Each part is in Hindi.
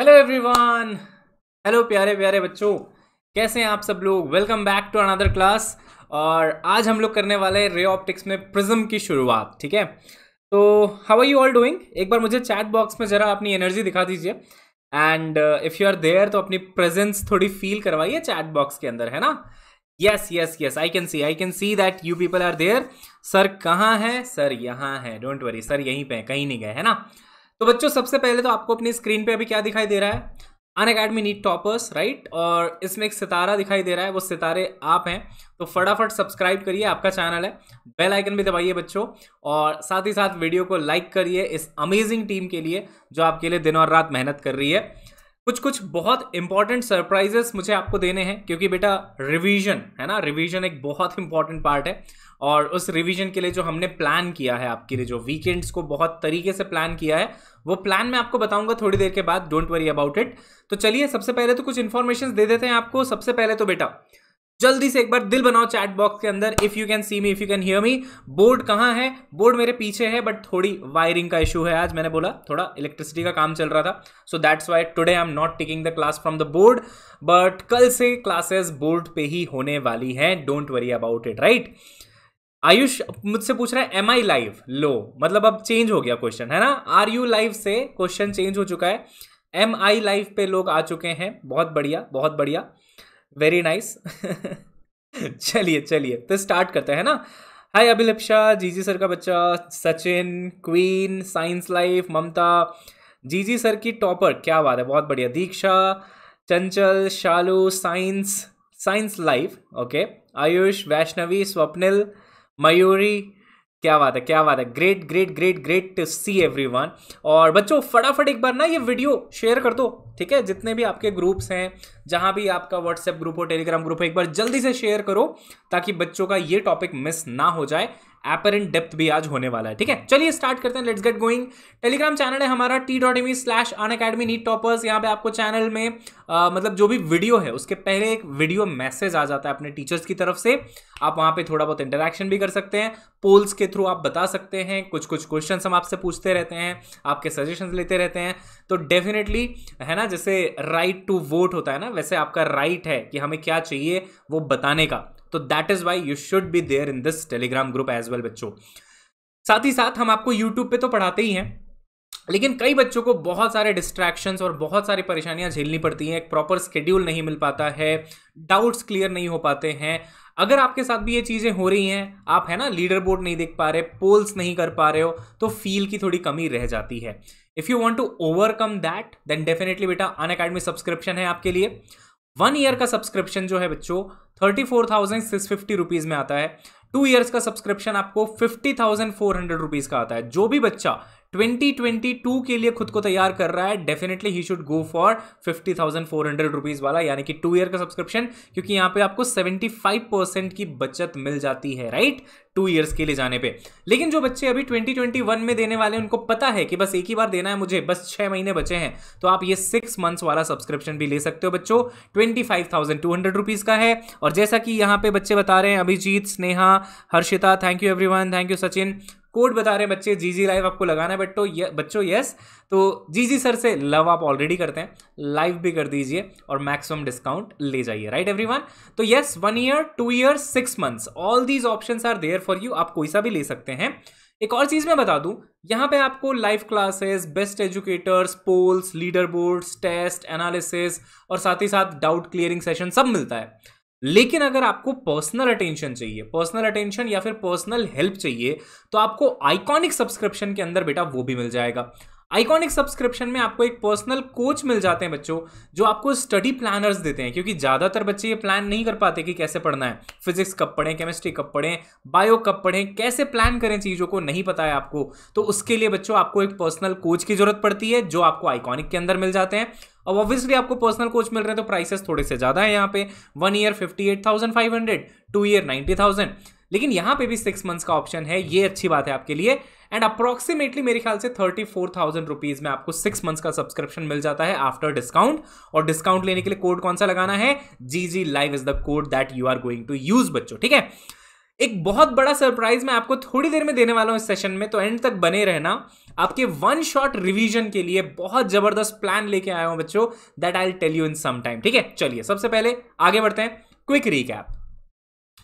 हेलो एवरीवन हेलो प्यारे प्यारे बच्चों कैसे हैं आप सब लोग welcome back to another class और आज हम लोग करने वाले रे ऑप्टिक्स में प्रिज्म की शुरुआत ठीक है तो how are you all doing एक बार मुझे चैट बॉक्स में ज़रा अपनी एनर्जी दिखा दीजिए and if you are there तो अपनी प्रेजेंस थोड़ी फील करवाइए चैट बॉक्स के अंदर है ना yes yes yes I can see I can see that you people are there sir कहाँ है सर यहाँ है डोंट वरी सर यहीं पे कहीं नहीं गए है ना तो बच्चों सबसे पहले तो आपको अपनी स्क्रीन पे अभी क्या दिखाई दे रहा है Unacademy NEET toppers right और इसमें एक सितारा दिखाई दे रहा है वो सितारे आप हैं तो फटाफट सब्सक्राइब करिए आपका चैनल है बेल आइकन भी दबाइए बच्चों और साथ ही साथ वीडियो को लाइक करिए इस अमेजिंग टीम के लिए जो आपके लिए दिन और रात मेहनत कर रही है कुछ कुछ बहुत इंपॉर्टेंट सरप्राइजेस मुझे आपको देने हैं क्योंकि बेटा रिवीजन है ना रिवीजन एक बहुत इंपॉर्टेंट पार्ट है और उस रिवीजन के लिए जो हमने प्लान किया है आपके लिए जो वीकेंड्स को बहुत तरीके से प्लान किया है वो प्लान मैं आपको बताऊंगा थोड़ी देर के बाद डोंट वरी अबाउट इट तो चलिए सबसे पहले तो कुछ इन्फॉर्मेशन दे देते हैं आपको सबसे पहले तो बेटा जल्दी से एक बार दिल बनाओ चैट बॉक्स के अंदर if you can see me if you can hear me board कहाँ है बोर्ड मेरे पीछे है बट थोड़ी वायरिंग का इशू है आज मैंने बोला थोड़ा इलेक्ट्रिसिटी का काम चल रहा था so that's why today I am not taking the class from the board but कल से क्लासेस बोर्ड पे ही होने वाली हैं don't worry about it right Ayush मुझसे पूछ रहा है एम आई लाइव लो मतलब अब चेंज हो गया क्वेश्चन है ना आर यू लाइव से क्वेश्चन चेंज हो चुका है एम आई लाइव पे लोग आ चुके हैं बहुत बढ़िया बहुत बढ़िया वेरी नाइस चलिए चलिए तो स्टार्ट करते हैं ना हाय अभिलक्षा जीजी सर का बच्चा Sachin queen science life Mamta GG sir की टॉपर क्या बात है बहुत बढ़िया Diksha Chanchal Shalu science science life okay Ayush Vaishnavi Swapnil Mayuri क्या बात है क्या बात है great great great great to see everyone और बच्चों फटाफट एक बार ना ये वीडियो शेयर कर दो ठीक है जितने भी आपके ग्रुप्स हैं जहां भी आपका व्हाट्सएप ग्रुप हो टेलीग्राम ग्रुप हो एक बार जल्दी से शेयर करो ताकि बच्चों का ये टॉपिक मिस ना हो जाए एपरेंट डेप्थ भी आज होने वाला है ठीक है चलिए स्टार्ट करते हैं let's get going Telegram channel है हमारा T dot M slash Unacademy NEET toppers यहाँ पे आपको चैनल में आ, मतलब जो भी वीडियो है उसके पहले एक वीडियो मैसेज आ जाता है अपने टीचर्स की तरफ से आप वहाँ पे थोड़ा बहुत इंटरेक्शन भी कर सकते हैं पोल्स के थ्रू आप बता सकते हैं कुछ कुछ क्वेश्चन हम आपसे पूछते रहते हैं आपके सजेशन लेते रहते हैं तो डेफिनेटली है ना जैसे राइट टू वोट होता है ना वैसे आपका राइट है कि हमें क्या चाहिए वो बताने का तो that is why you should be there in this Telegram group as well बच्चों साथ ही साथ हम आपको यूट्यूब पे तो पढ़ाते ही हैं लेकिन कई बच्चों को बहुत सारे डिस्ट्रैक्शंस और बहुत सारी परेशानियां झेलनी पड़ती हैं एक प्रॉपर स्केड्यूल नहीं मिल पाता है डाउट्स क्लियर नहीं हो पाते हैं अगर आपके साथ भी ये चीज़ें हो रही हैं आप है ना लीडर बोर्ड नहीं देख पा रहे पोल्स नहीं कर पा रहे हो तो फील की थोड़ी कमी रह जाती है if you want to overcome that then definitely बेटा अन अकेडमी सब्सक्रिप्शन है आपके लिए वन ईयर का सब्सक्रिप्शन जो है बच्चों thirty four thousand six fifty rupees में आता है टू ईयर्स का सब्सक्रिप्शन आपको fifty thousand four hundred rupees का आता है जो भी बच्चा 2022 के लिए खुद को तैयार कर रहा है definitely he should go for fifty thousand four hundred rupees वाला यानी कि टू ईयर का सब्सक्रिप्शन क्योंकि यहां पे आपको सेवेंटी फाइव परसेंट की बचत मिल जाती है राइट टू ईयर्स के लिए जाने पे लेकिन जो बच्चे अभी 2021 में देने वाले उनको पता है कि बस एक ही बार देना है मुझे बस छह महीने बचे हैं तो आप ये सिक्स मंथ्स वाला सब्सक्रिप्शन भी ले सकते हो बच्चों twenty five thousand two hundred rupees का है और जैसा कि यहाँ पे बच्चे बता रहे हैं Abhijit Sneha Harshita thank you everyone thank you Sachin code बता रहे बच्चे जी जी लाइव आपको लगाना है बट ये, तो बच्चों यस तो जी जी सर से लव आप ऑलरेडी करते हैं लाइव भी कर दीजिए और मैक्सिमम डिस्काउंट ले जाइए राइट एवरीवन तो yes one year two year six months all these options are there for you आप कोई सा भी ले सकते हैं एक और चीज़ मैं बता दूं यहाँ पे आपको live classes best educators polls leaderboards test analysis और साथ ही साथ डाउट क्लियरिंग सेशन सब मिलता है लेकिन अगर आपको पर्सनल अटेंशन चाहिए पर्सनल अटेंशन या फिर पर्सनल हेल्प चाहिए तो आपको आइकॉनिक सब्सक्रिप्शन के अंदर बेटा वो भी मिल जाएगा आइकॉनिक सब्सक्रिप्शन में आपको एक पर्सनल कोच मिल जाते हैं बच्चों जो आपको स्टडी प्लानर्स देते हैं क्योंकि ज़्यादातर बच्चे ये प्लान नहीं कर पाते कि कैसे पढ़ना है फिजिक्स कब पढ़ें केमिस्ट्री कब पढ़ें बायो कब पढ़ें कैसे प्लान करें चीज़ों को नहीं पता है आपको तो उसके लिए बच्चों आपको एक पर्सनल कोच की जरूरत पड़ती है जो आपको आइकॉनिक के अंदर मिल जाते हैं और ऑब्वियसली आपको पर्सनल कोच मिल रहे हैं तो प्राइसेस थोड़े से ज़्यादा है यहाँ पे one year fifty eight thousand five hundred two year ninety thousand लेकिन यहाँ पे भी सिक्स मंथ्स का ऑप्शन है ये अच्छी बात है आपके लिए एंड अप्रॉक्सीमेटली मेरे ख्याल से थर्टी फोर थाउजेंड रुपीज में आपको सिक्स मंथ्स का सब्सक्रिप्शन मिल जाता है आफ्टर डिस्काउंट और डिस्काउंट लेने के लिए कोड कौन सा लगाना है G G live is the code that you are going to use बच्चों ठीक है एक बहुत बड़ा सरप्राइज मैं आपको थोड़ी देर में देने वाला हूं इस सेशन में तो एंड तक बने रहना आपके वन शॉट रिवीजन के लिए बहुत जबरदस्त प्लान लेके आया हूं बच्चों that I tell you in some time ठीक है चलिए सबसे पहले आगे बढ़ते हैं क्विक रिकैप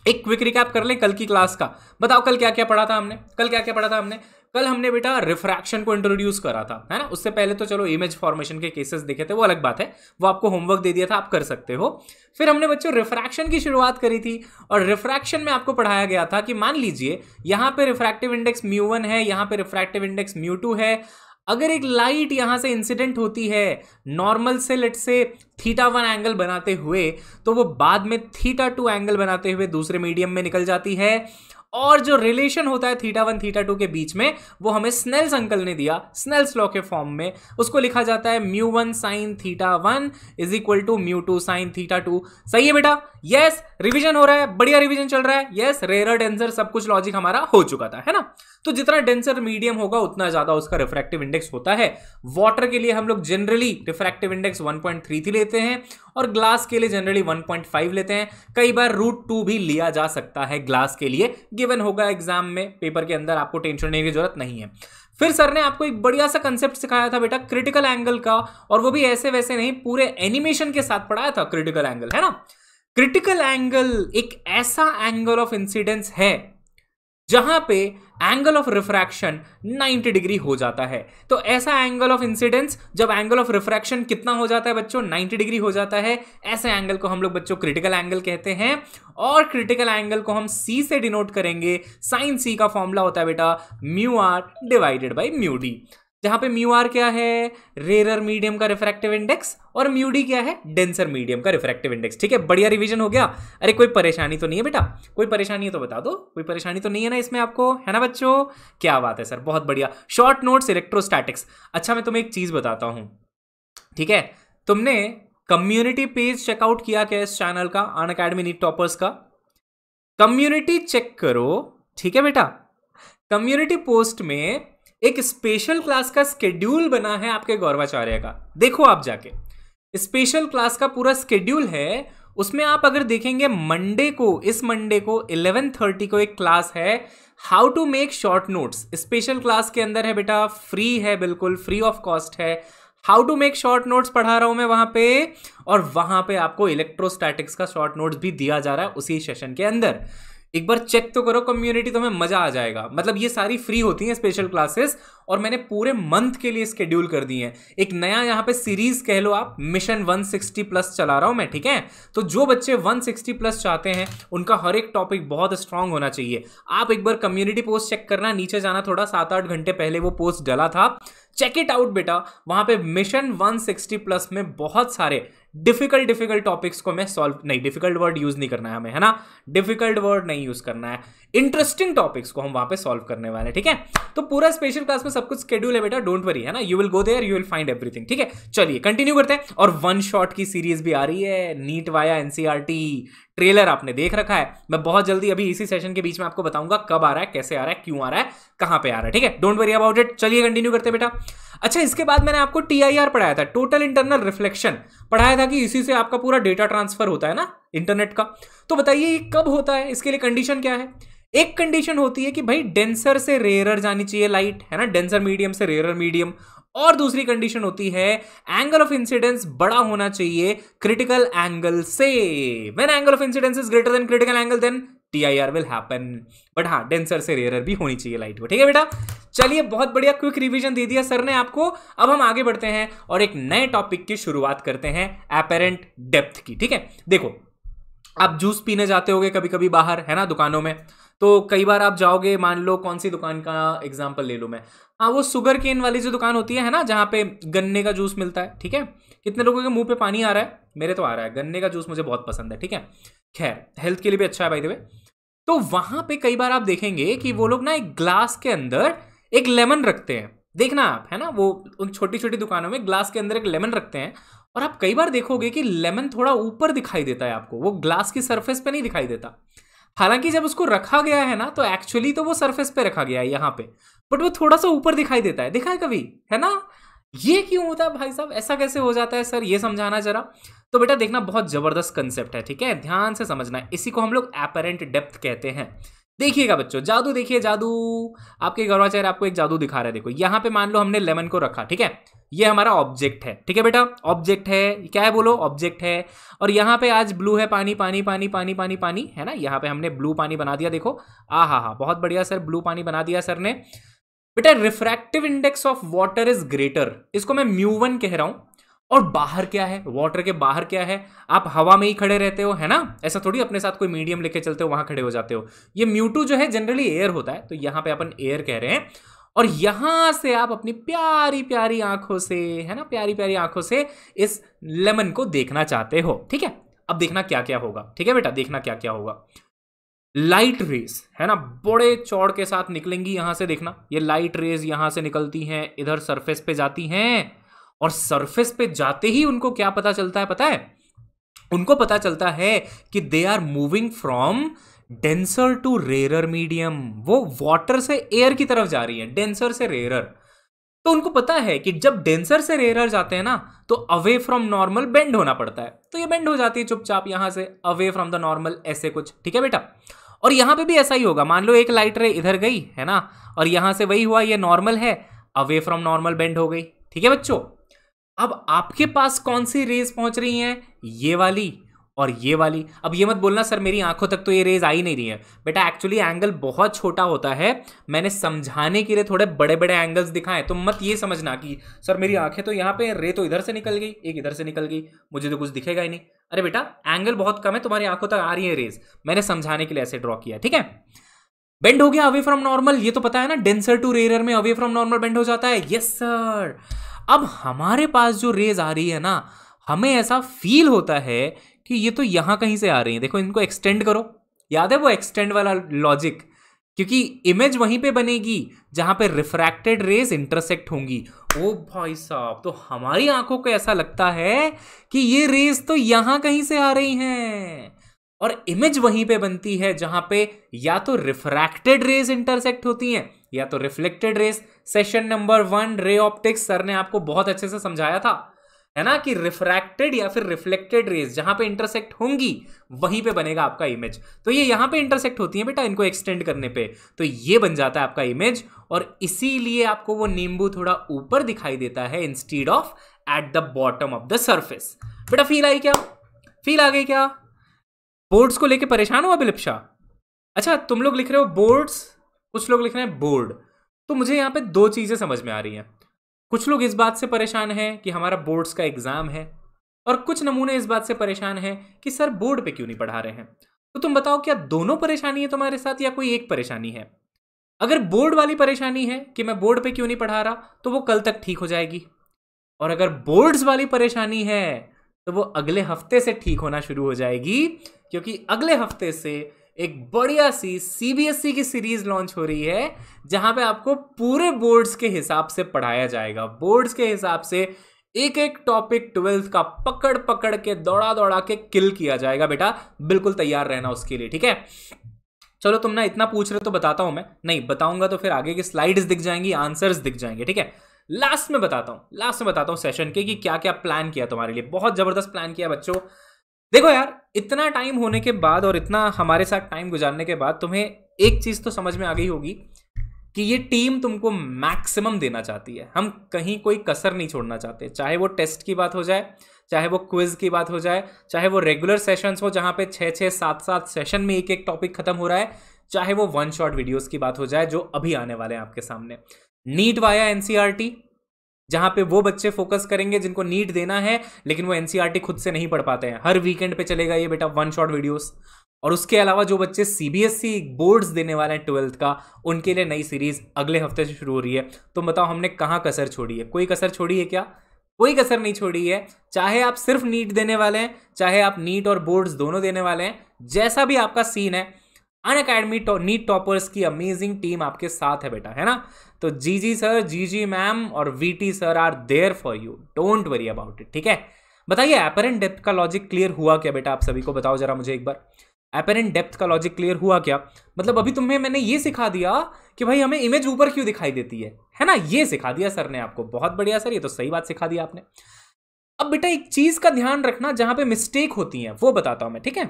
एक क्विक रिकैप कर लें कल की क्लास का बताओ कल क्या क्या पढ़ा था हमने कल क्या क्या पढ़ा था हमने कल हमने बेटा रिफ्रैक्शन को इंट्रोड्यूस करा था है ना उससे पहले तो चलो इमेज फॉर्मेशन के केसेस देखे थे वो अलग बात है वो आपको होमवर्क दे दिया था आप कर सकते हो फिर हमने बच्चों रिफ्रैक्शन की शुरुआत करी थी और रिफ्रैक्शन में आपको पढ़ाया गया था कि मान लीजिए यहाँ पे रिफ्रैक्टिव इंडेक्स म्यू वन है यहाँ पे रिफ्रैक्टिव इंडेक्स म्यू टू है अगर एक लाइट यहाँ से इंसिडेंट होती है नॉर्मल से लेट से थीटा वन एंगल बनाते हुए तो वो बाद में थीटा टू एंगल बनाते हुए दूसरे मीडियम में निकल जाती है और जो रिलेशन होता है थीटा वन थीटा टू के बीच में वो हमें स्नेल्स अंकल ने दिया स्नेल्स लॉ के फॉर्म में उसको लिखा जाता है mu one sine theta one is equal to mu two sine theta two सही है बेटा यस रिवीजन हो रहा है बढ़िया रिवीजन चल रहा है यस रेयर डेंसर सब कुछ लॉजिक हमारा हो चुका था है ना तो जितना डेंसर मीडियम होगा उतना ज्यादा उसका रिफ्रैक्टिव इंडेक्स होता है वाटर के लिए हम लोग जनरली रिफ्रैक्टिव इंडेक्स 1.33 लेते हैं और ग्लास के लिए जनरली 1.5 लेते हैं कई बार रूट टू भी लिया जा सकता है ग्लास के लिए गिवन होगा एग्जाम में पेपर के अंदर आपको टेंशन लेने की जरूरत नहीं है फिर सर ने आपको एक बढ़िया सा कंसेप्ट सिखाया था बेटा क्रिटिकल एंगल का और वो भी ऐसे वैसे नहीं पूरे एनिमेशन के साथ पढ़ाया था क्रिटिकल एंगल है ना क्रिटिकल एंगल एक ऐसा एंगल ऑफ इंसिडेंस है जहां पे एंगल ऑफ रिफ्रैक्शन 90 डिग्री हो जाता है तो ऐसा एंगल ऑफ इंसिडेंस जब एंगल ऑफ रिफ्रैक्शन कितना हो जाता है बच्चों 90 डिग्री हो जाता है ऐसे एंगल को हम लोग बच्चों क्रिटिकल एंगल कहते हैं और क्रिटिकल एंगल को हम सी से डिनोट करेंगे साइन सी का फॉर्मूला होता है बेटा mu R divided by mu D जहां पे म्यू आर क्या है रेरर मीडियम का रिफ्रैक्टिव इंडेक्स और म्यू डी क्या है डेंसर मीडियम का रिफ्रैक्टिव इंडेक्स ठीक है बढ़िया रिवीजन हो गया अरे कोई परेशानी तो नहीं है बेटा कोई परेशानी है तो बता दो कोई परेशानी तो नहीं है ना इसमें आपको है ना बच्चों क्या बात है सर बहुत बढ़िया शॉर्ट नोट्स इलेक्ट्रोस्टैटिक्स अच्छा मैं तुम्हें एक चीज बताता हूं ठीक है तुमने कम्युनिटी पेज चेकआउट किया क्या इस चैनल का अन अकेडमी नीट टॉपर्स का कम्युनिटी चेक करो ठीक है बेटा कम्युनिटी पोस्ट में एक स्पेशल क्लास का स्केड्यूल बना है आपके गौरवाचार्य का देखो आप जाके स्पेशल क्लास का पूरा स्केड्यूल है उसमें आप अगर देखेंगे मंडे को इस मंडे को 11:30 को एक क्लास है how to make short notes special class के अंदर है बेटा फ्री है बिल्कुल फ्री ऑफ कॉस्ट है how to make short notes पढ़ा रहा हूं मैं वहां पे और वहां पे आपको इलेक्ट्रोस्टैटिक्स का शॉर्ट नोट्स भी दिया जा रहा है उसी सेशन के अंदर एक बार चेक तो करो कम्युनिटी तुम्हें हमें मजा आ जाएगा मतलब ये सारी फ्री होती हैं स्पेशल क्लासेस और मैंने पूरे मंथ के लिए स्केड्यूल कर दी है एक नया यहाँ पे सीरीज कह लो आप मिशन 160 प्लस चला रहा हूँ मैं ठीक है तो जो बच्चे 160 प्लस चाहते हैं उनका हर एक टॉपिक बहुत स्ट्रांग होना चाहिए आप एक बार कम्युनिटी पोस्ट चेक करना नीचे जाना थोड़ा सात आठ घंटे पहले वो पोस्ट डला था चेक इट आउट बेटा वहां पे मिशन 160 प्लस में बहुत सारे डिफिकल्ट डिफिकल्ट टॉपिक्स को मैं सॉल्व नहीं डिफिकल्ट वर्ड यूज नहीं करना है हमें है ना डिफिकल्ट वर्ड नहीं यूज करना है इंटरेस्टिंग टॉपिक्स को हम वहां पे सॉल्व करने वाले ठीक है तो पूरा स्पेशल क्लास में सब कुछ स्केड्यूल है बेटा डोंट वरी है ना you will go there you will find everything ठीक है चलिए कंटिन्यू करते हैं और वन शॉट की सीरीज भी आ रही है नीट वाया एनसीआरटी ट्रेलर आपने देख रखा है मैं बहुत जल्दी अभी इसी सेशन के बीच में आपको बताऊंगा कब आ रहा है कैसे आ रहा है क्यों आ रहा है कहां पे आ रहा है ठीक है डोंट वरी अबाउट इट चलिए कंटिन्यू करते बेटा अच्छा इसके बाद मैंने आपको टीआईआर पढ़ाया था टोटल इंटरनल रिफ्लेक्शन पढ़ाया था कि इसी से आपका पूरा डेटा ट्रांसफर होता है ना इंटरनेट का तो बताइए ये कब होता है इसके लिए कंडीशन क्या है एक कंडीशन होती है कि भाई डेंसर से रेयरर जानी चाहिए लाइट है ना डेंसर मीडियम से रेयरर मीडियम और दूसरी कंडीशन होती है एंगल ऑफ इंसिडेंस बड़ा होना चाहिए क्रिटिकल एंगल से when angle of incidence is greater than critical angle then T I R will happen but हाँ डेंसर से रेयर भी होनी चाहिए लाइट को ठीक है बेटा चलिए बहुत बढ़िया क्विक रिवीजन दे दिया सर ने आपको अब हम आगे बढ़ते हैं और एक नए टॉपिक की शुरुआत करते हैं अपेरेंट डेप्थ की ठीक है देखो आप जूस पीने जाते होगे कभी कभी बाहर है ना दुकानों में तो कई बार आप जाओगे मान लो कौन सी दुकान का एग्जाम्पल ले लो मैं हाँ वो शुगर केन वाली जो दुकान होती है ना जहाँ पे गन्ने का जूस मिलता है ठीक है कितने लोगों के मुंह पे पानी आ रहा है मेरे तो आ रहा है गन्ने का जूस मुझे बहुत पसंद है ठीक है खैर हेल्थ के लिए भी अच्छा है भाई देवे तो वहां पे कई बार आप देखेंगे कि वो लोग ना एक ग्लास के अंदर एक लेमन रखते हैं देखना आप है ना वो उन छोटी छोटी दुकानों में ग्लास के अंदर एक लेमन रखते हैं और आप कई बार देखोगे कि लेमन थोड़ा ऊपर दिखाई देता है आपको वो ग्लास की सरफेस पे नहीं दिखाई देता हालांकि जब उसको रखा गया है ना तो एक्चुअली तो वो सरफेस पे रखा गया है यहाँ पे बट वो थोड़ा सा ऊपर दिखाई देता है दिखा है कभी है ना ये क्यों होता है भाई साहब ऐसा कैसे हो जाता है सर ये समझाना जरा तो बेटा देखना बहुत जबरदस्त कंसेप्ट है ठीक है ध्यान से समझना है इसी को हम लोग एपेरेंट डेप्थ कहते हैं देखिएगा बच्चों जादू देखिए जादू आपके गर्वाचार्य आपको एक जादू दिखा रहा है देखो यहाँ पे मान लो हमने लेमन को रखा ठीक है ये हमारा ऑब्जेक्ट है ठीक है बेटा ऑब्जेक्ट है क्या है बोलो ऑब्जेक्ट है और यहाँ पे आज ब्लू है पानी पानी पानी पानी पानी पानी है ना यहाँ पे हमने ब्लू पानी बना दिया देखो आ हा हा बहुत बढ़िया सर ब्लू पानी बना दिया सर ने बेटा refractive index of water is greater इसको मैं म्यूवन कह रहा हूँ और बाहर क्या है वाटर के बाहर क्या है आप हवा में ही खड़े रहते हो है ना ऐसा थोड़ी अपने साथ कोई मीडियम लेके चलते हो वहां खड़े हो जाते हो ये म्यूटू जो है जनरली एयर होता है तो यहां पे अपन एयर कह रहे हैं और यहां से आप अपनी प्यारी प्यारी आंखों से है ना प्यारी प्यारी आंखों से इस लेमन को देखना चाहते हो ठीक है अब देखना क्या क्या होगा ठीक है बेटा देखना क्या क्या होगा लाइट रेस है ना बड़े चौड़ के साथ निकलेंगी यहां से देखना ये लाइट रेस यहां से निकलती हैं इधर सरफेस पे जाती हैं और सरफेस पे जाते ही उनको क्या पता चलता है पता है उनको पता चलता है कि they are moving from denser to rarer medium वो वाटर से एयर की तरफ जा रही है डेंसर से रेरर तो उनको पता है कि जब डेंसर से रेरर जाते हैं ना तो अवे फ्रॉम नॉर्मल बेंड होना पड़ता है तो ये बेंड हो जाती है चुपचाप यहां से अवे फ्रॉम द नॉर्मल ऐसे कुछ ठीक है बेटा और यहां पे भी ऐसा ही होगा मान लो एक लाइट रे इधर गई है ना और यहां से वही हुआ ये नॉर्मल है अवे फ्रॉम नॉर्मल बेंड हो गई ठीक है बच्चों अब आपके पास कौन सी रेस पहुंच रही है ये वाली और ये वाली अब ये मत बोलना सर मेरी आंखों तक तो ये रेज आ ही नहीं रही है बेटा एक्चुअली एंगल बहुत छोटा होता है मैंने समझाने के लिए थोड़े बड़े बड़े एंगल्स दिखाए तो मत ये समझना कि सर मेरी आंखें तो यहाँ पे रे तो इधर से निकल गई एक इधर से निकल गई मुझे तो कुछ दिखेगा ही नहीं अरे बेटा एंगल बहुत कम है तुम्हारी आंखों तक आ रही है रेज मैंने समझाने के लिए ऐसे ड्रॉ किया ठीक है बेंड हो गया अवे फ्रॉम नॉर्मल ये तो पता है ना डेंसर टू रेयर में अवे फ्रॉम नॉर्मल बेंड हो जाता है यस सर अब हमारे पास जो रेज आ रही है ना हमें ऐसा फील होता है कि ये तो यहाँ कहीं से आ रही है देखो इनको एक्सटेंड करो याद है वो एक्सटेंड वाला लॉजिक क्योंकि इमेज वहीं पे बनेगी जहाँ पे रिफ्रैक्टेड रेस इंटरसेक्ट होंगी ओ भाई साहब तो हमारी आंखों को ऐसा लगता है कि ये रेस तो यहाँ कहीं से आ रही हैं और इमेज वहीं पे बनती है जहां पे या तो रिफ्रैक्टेड रेज इंटरसेक्ट होती हैं या तो reflected rays session number one ray optics sir ने आपको बहुत अच्छे से समझाया था है ना कि रिफ्रैक्टेड या फिर रिफ्लेक्टेड रेज जहां पे इंटरसेक्ट होंगी वहीं पे बनेगा आपका इमेज तो ये यहां पे इंटरसेक्ट होती है बेटा इनको एक्सटेंड करने पे तो ये बन जाता है आपका इमेज और इसीलिए आपको वो नींबू थोड़ा ऊपर दिखाई देता है instead of at the bottom of the surface बेटा फील आई क्या फील आ गई क्या बोर्ड्स को लेकर परेशान हुआ बिलिप्शा अच्छा तुम लोग लिख रहे हो बोर्ड्स कुछ लोग लिख रहे हैं बोर्ड तो मुझे यहाँ पे दो चीजें समझ में आ रही हैं कुछ लोग इस बात से परेशान हैं कि हमारा बोर्ड्स का एग्ज़ाम है और कुछ नमूने इस बात से परेशान हैं कि सर बोर्ड पे क्यों नहीं पढ़ा रहे हैं तो तुम बताओ क्या दोनों परेशानी है तुम्हारे साथ या कोई एक परेशानी है अगर बोर्ड वाली परेशानी है कि मैं बोर्ड पे क्यों नहीं पढ़ा रहा तो वो कल तक ठीक हो जाएगी और अगर बोर्ड्स वाली परेशानी है तो वो अगले हफ्ते से ठीक होना शुरू हो जाएगी क्योंकि अगले हफ्ते से एक बढ़िया सी सीबीएसई e की सीरीज लॉन्च हो रही है जहां पे आपको पूरे बोर्ड्स के हिसाब से पढ़ाया जाएगा बोर्ड्स के हिसाब से एक एक टॉपिक ट्वेल्थ का पकड़ पकड़ के दौड़ा दौड़ा के किल किया जाएगा बेटा बिल्कुल तैयार रहना उसके लिए ठीक है चलो तुम ना इतना पूछ रहे तो बताता हूं मैं नहीं बताऊंगा तो फिर आगे की स्लाइड्स दिख जाएंगी आंसर्स दिख जाएंगे ठीक है लास्ट में बताता हूँ लास्ट में बताता हूं सेशन के कि क्या क्या प्लान किया तुम्हारे लिए बहुत जबरदस्त प्लान किया बच्चों देखो यार इतना टाइम होने के बाद और इतना हमारे साथ टाइम गुजारने के बाद तुम्हें एक चीज तो समझ में आ गई होगी कि ये टीम तुमको मैक्सिमम देना चाहती है हम कहीं कोई कसर नहीं छोड़ना चाहते चाहे वो टेस्ट की बात हो जाए चाहे वो क्विज की बात हो जाए चाहे वो रेगुलर सेशंस हो जहां पे छः छः सात सात सेशन में एक एक टॉपिक खत्म हो रहा है चाहे वो वन शॉट वीडियोस की बात हो जाए जो अभी आने वाले हैं आपके सामने नीट वाया एनसीआरटी जहां पे वो बच्चे फोकस करेंगे जिनको नीट देना है लेकिन वो एनसीईआरटी e खुद से नहीं पढ़ पाते हैं हर वीकेंड पे चलेगा ये बेटा वन शॉट वीडियोस और उसके अलावा जो बच्चे सीबीएसई बोर्ड्स e देने वाले हैं ट्वेल्थ का उनके लिए नई सीरीज अगले हफ्ते से शुरू हो रही है तो बताओ हमने कहाँ कसर छोड़ी है कोई कसर छोड़ी है क्या कोई कसर नहीं छोड़ी है चाहे आप सिर्फ नीट देने वाले हैं चाहे आप नीट और बोर्ड्स दोनों देने वाले हैं जैसा भी आपका सीन है अन अकेडमी टौ, नीट टॉपर्स की अमेजिंग टीम आपके साथ है बेटा है ना तो G G sir G G ma'am और V T sir are there for you don't worry about it ठीक है बताइए अपेरेंट डेप्थ का लॉजिक क्लियर हुआ क्या बेटा आप सभी को बताओ जरा मुझे एक बार अपेरेंट डेप्थ का लॉजिक क्लियर हुआ क्या मतलब अभी तुम्हें मैंने ये सिखा दिया कि भाई हमें इमेज ऊपर क्यों दिखाई देती है है ना ये सिखा दिया सर ने आपको बहुत बढ़िया सर ये तो सही बात सिखा दिया आपने अब बेटा एक चीज का ध्यान रखना जहां पे मिस्टेक होती है वो बताता हूं मैं ठीक है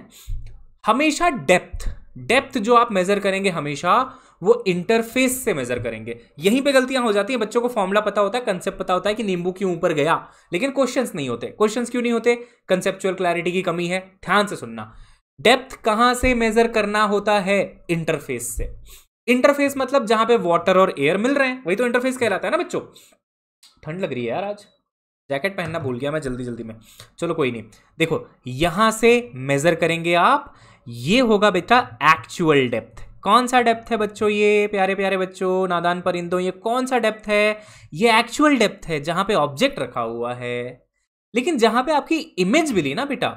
हमेशा डेप्थ डेप्थ जो आप मेजर करेंगे हमेशा वो इंटरफेस से मेजर करेंगे यहीं पे गलतियां हो जाती हैं बच्चों को फॉर्मूला पता होता है कंसेप्ट पता होता है कि नींबू क्यों ऊपर गया लेकिन क्वेश्चंस नहीं होते क्वेश्चंस क्यों नहीं होते कंसेप्चुअल क्लैरिटी की कमी है ध्यान से सुनना डेप्थ कहां से मेजर करना होता है इंटरफेस से इंटरफेस मतलब जहां पे वाटर और एयर मिल रहे हैं वही तो इंटरफेस कहलाता है ना बच्चों ठंड लग रही है यार आज जैकेट पहनना भूल गया मैं जल्दी जल्दी में चलो कोई नहीं देखो यहां से मेजर करेंगे आप ये होगा बेटा एक्चुअल डेप्थ कौन सा डेप्थ है बच्चों ये प्यारे प्यारे बच्चों नादान परिंदों ये कौन सा डेप्थ है ये एक्चुअल डेप्थ है जहां पे ऑब्जेक्ट रखा हुआ है लेकिन जहां पे आपकी इमेज मिली ना बेटा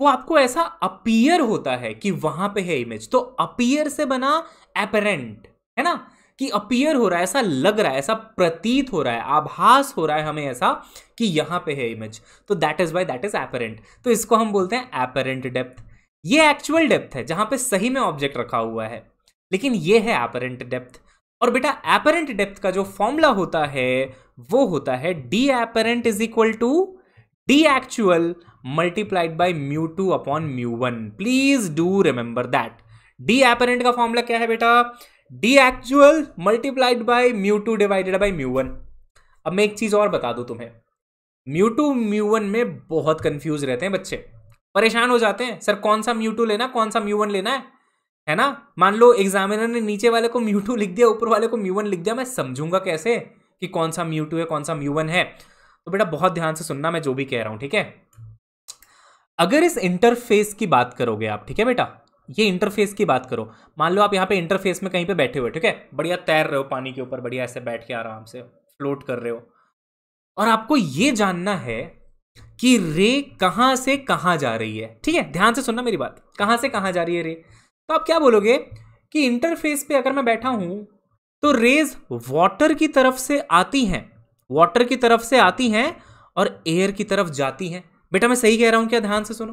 वो आपको ऐसा अपियर होता है कि वहां पे है इमेज तो अपियर से बना एपरेंट है ना कि अपियर हो रहा है ऐसा लग रहा है ऐसा प्रतीत हो रहा है आभास हो रहा है हमें ऐसा कि यहां पे है इमेज तो that is by that is apparent तो इसको हम बोलते हैं एपरेंट डेप्थ ये एक्चुअल डेप्थ है जहां पे सही में ऑब्जेक्ट रखा हुआ है लेकिन ये है एपरेंट डेप्थ और बेटा एपरेंट डेप्थ का जो फॉर्मूला होता है वो होता है D apparent is equal to D actual multiplied by mu two upon mu one please do remember that D apparent का फॉर्मूला क्या है बेटा D actual multiplied by mu two divided by mu one अब मैं एक चीज और बता दू तुम्हें म्यू टू म्यू वन में बहुत कंफ्यूज रहते हैं बच्चे परेशान हो जाते हैं सर कौन सा म्यू टू लेना कौन सा म्यू वन लेना है है ना मान लो एग्जामिनर ने नीचे वाले को म्यू टू लिख दिया ऊपर वाले को म्यू वन लिख दिया मैं समझूंगा कैसे कि कौन सा म्यू टू है कौन सा म्यू वन है तो बेटा बहुत ध्यान से सुनना मैं जो भी कह रहा हूँ ठीक है अगर इस इंटरफेस की बात करोगे आप ठीक है बेटा ये इंटरफेस की बात करो मान लो आप यहाँ पे इंटरफेस में कहीं पे बैठे हुए ठीक है बढ़िया तैर रहे हो पानी के ऊपर बढ़िया ऐसे बैठ के आराम से फ्लोट कर रहे हो और आपको ये जानना है कि रे कहां से कहां जा रही है ठीक है ध्यान से सुनना मेरी बात कहां से कहां जा रही है रे तो आप क्या बोलोगे कि इंटरफेस पे अगर मैं बैठा हूं तो रेज वाटर की तरफ से आती हैं वाटर की तरफ से आती हैं और एयर की तरफ जाती हैं बेटा मैं सही कह रहा हूं क्या ध्यान से सुनो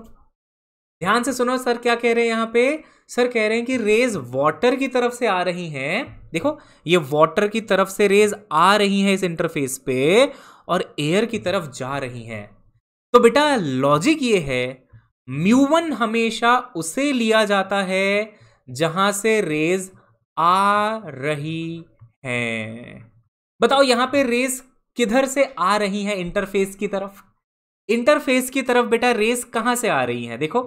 ध्यान से सुनो सर क्या कह रहे हैं यहां पे सर कह रहे हैं कि रेज वाटर की तरफ से आ रही हैं देखो ये वाटर की तरफ से रेज आ रही हैं इस इंटरफेस पे और एयर की तरफ जा रही हैं तो बेटा लॉजिक ये है म्यू वन हमेशा उसे लिया जाता है जहां से रेज आ रही है बताओ यहां पे रेस किधर से आ रही है इंटरफेस की तरफ इंटरफेस की तरफ बेटा रेस कहां से आ रही है देखो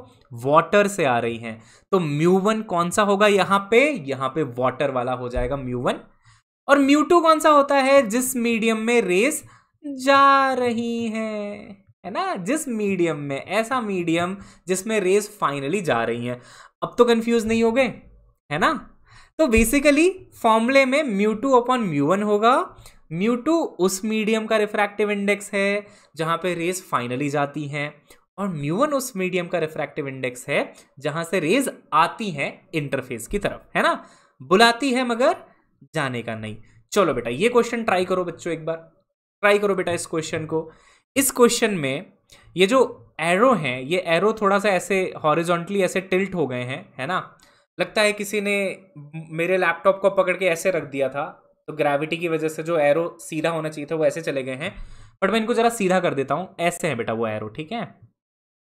वाटर से आ रही है तो म्यू वन कौन सा होगा यहां पे यहां पे वाटर वाला हो जाएगा म्यू वन और म्यू टू कौन सा होता है जिस मीडियम में रेस जा रही है है ना जिस मीडियम में ऐसा मीडियम जिसमें रेस फाइनली जा रही है अब तो कंफ्यूज नहीं हो गए है ना तो बेसिकली फॉर्मूले में mu two upon mu one होगा म्यू टू उस मीडियम का रिफ्रैक्टिव इंडेक्स है जहां पे रेज फाइनली जाती हैं और म्यू वन उस मीडियम का रिफ्रैक्टिव इंडेक्स है जहां से रेज आती हैं इंटरफेस की तरफ है ना बुलाती है मगर जाने का नहीं चलो बेटा ये क्वेश्चन ट्राई करो बच्चों एक बार ट्राई करो बेटा इस क्वेश्चन को इस क्वेश्चन में ये जो एरो हैं ये एरो थोड़ा सा ऐसे हॉरिजॉन्टली ऐसे टिल्ट हो गए हैं है ना लगता है किसी ने मेरे लैपटॉप को पकड़ के ऐसे रख दिया था तो ग्रेविटी की वजह से जो एरो सीधा होना चाहिए था वो ऐसे चले गए हैं बट मैं इनको ज़रा सीधा कर देता हूँ ऐसे हैं बेटा वो एरो ठीक है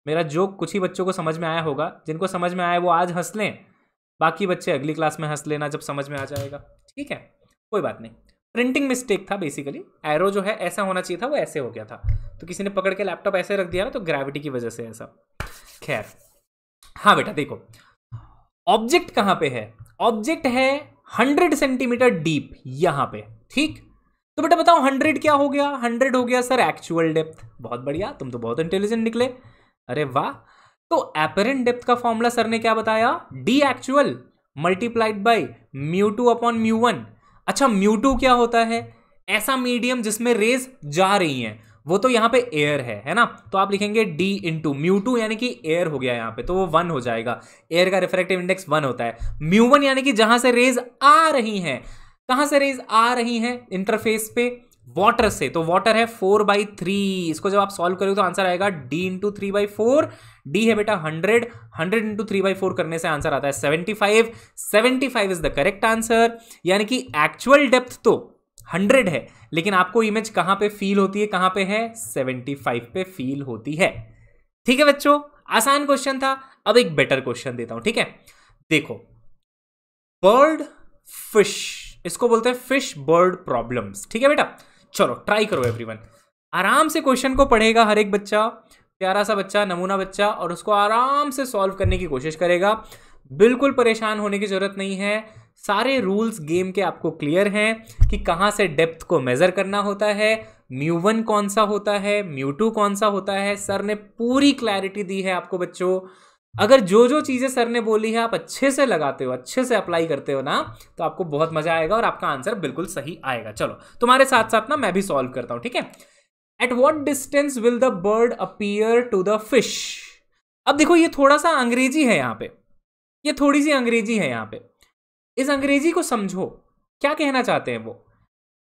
मेरा जो कुछ ही बच्चों को समझ में आया होगा जिनको समझ में आया वो आज हंस लें बाकी बच्चे अगली क्लास में हंस लेना जब समझ में आ जाएगा ठीक है कोई बात नहीं प्रिंटिंग मिस्टेक था बेसिकली एरो जो है ऐसा होना चाहिए था वो ऐसे हो गया था तो किसी ने पकड़ के लैपटॉप ऐसे रख दिया ना तो ग्रेविटी की वजह से ऐसा खैर हाँ बेटा देखो ऑब्जेक्ट कहाँ पे है ऑब्जेक्ट है हंड्रेड सेंटीमीटर डीप यहाँ पे ठीक तो बेटा बताओ हंड्रेड क्या हो गया हंड्रेड हो गया सर एक्चुअल डेप्थ बहुत बढ़िया तुम तो बहुत इंटेलिजेंट निकले अरे वाह तो एपरेंट डेप्थ का फॉर्मूला सर ने क्या बताया D actual multiplied by mu two upon mu one अच्छा म्यूटू क्या होता है ऐसा मीडियम जिसमें रेज जा रही हैं वो तो यहाँ पे एयर है है ना तो आप लिखेंगे डी इंटू म्यू टू यानी कि एयर हो गया यहाँ पे तो वो वन हो जाएगा एयर का रिफ्रेक्टिव इंडेक्स वन होता है म्यू वन यानी कि जहां से रेज आ रही हैं कहाँ से रेज आ रही हैं इंटरफेस पे वाटर से तो वाटर है फोर बाई थ्री इसको जब आप सॉल्व करोगे तो आंसर आएगा D into three by four D है बेटा hundred hundred into three by four करने से आंसर आता है seventy five seventy five is the correct answer यानी कि एक्चुअल डेप्थ तो हंड्रेड है लेकिन आपको इमेज कहां पे फील होती है कहां पे है सेवेंटी फाइव पे फील होती है ठीक है बच्चों आसान क्वेश्चन था अब एक बेटर क्वेश्चन देता हूं ठीक है देखो बर्ड फिश इसको बोलते हैं फिश बर्ड प्रॉब्लम्स ठीक है बेटा चलो ट्राई करो एवरीवन आराम से क्वेश्चन को पढ़ेगा हर एक बच्चा प्यारा सा बच्चा नमूना बच्चा और उसको आराम से सॉल्व करने की कोशिश करेगा बिल्कुल परेशान होने की ज़रूरत नहीं है सारे रूल्स गेम के आपको क्लियर हैं कि कहाँ से डेप्थ को मेज़र करना होता है म्यू वन कौन सा होता है म्यू टू कौन सा होता है सर ने पूरी क्लैरिटी दी है आपको बच्चों अगर जो जो चीज़ें सर ने बोली है आप अच्छे से लगाते हो अच्छे से अप्लाई करते हो ना तो आपको बहुत मज़ा आएगा और आपका आंसर बिल्कुल सही आएगा चलो तुम्हारे साथ साथ ना मैं भी सॉल्व करता हूँ ठीक है at what distance will the bird appear to the fish अब देखो ये थोड़ा सा अंग्रेजी है यहां पे ये थोड़ी सी अंग्रेजी है यहाँ पे इस अंग्रेजी को समझो क्या कहना चाहते हैं वो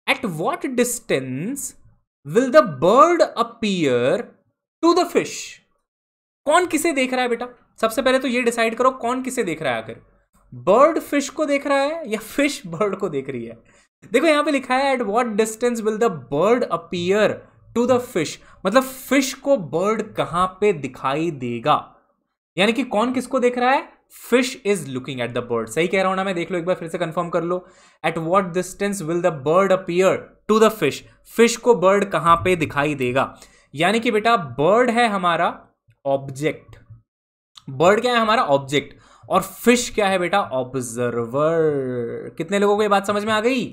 at what distance will the bird appear to the fish कौन किसे देख रहा है बेटा सबसे पहले तो ये डिसाइड करो कौन किसे देख रहा है आखिर बर्ड फिश को देख रहा है या फिश बर्ड को देख रही है देखो यहां पे लिखा है at what distance will the bird appear to the fish मतलब फिश को बर्ड कहां पे दिखाई देगा यानी कि कौन किसको देख रहा है fish is looking at the bird सही कह रहा हूं ना मैं देख लो एक बार फिर से कंफर्म कर लो at what distance will the bird appear to the fish fish को बर्ड कहां पे दिखाई देगा यानी कि बेटा बर्ड है हमारा ऑब्जेक्ट बर्ड क्या है हमारा ऑब्जेक्ट और फिश क्या है बेटा ऑब्जर्वर कितने लोगों को ये बात समझ में आ गई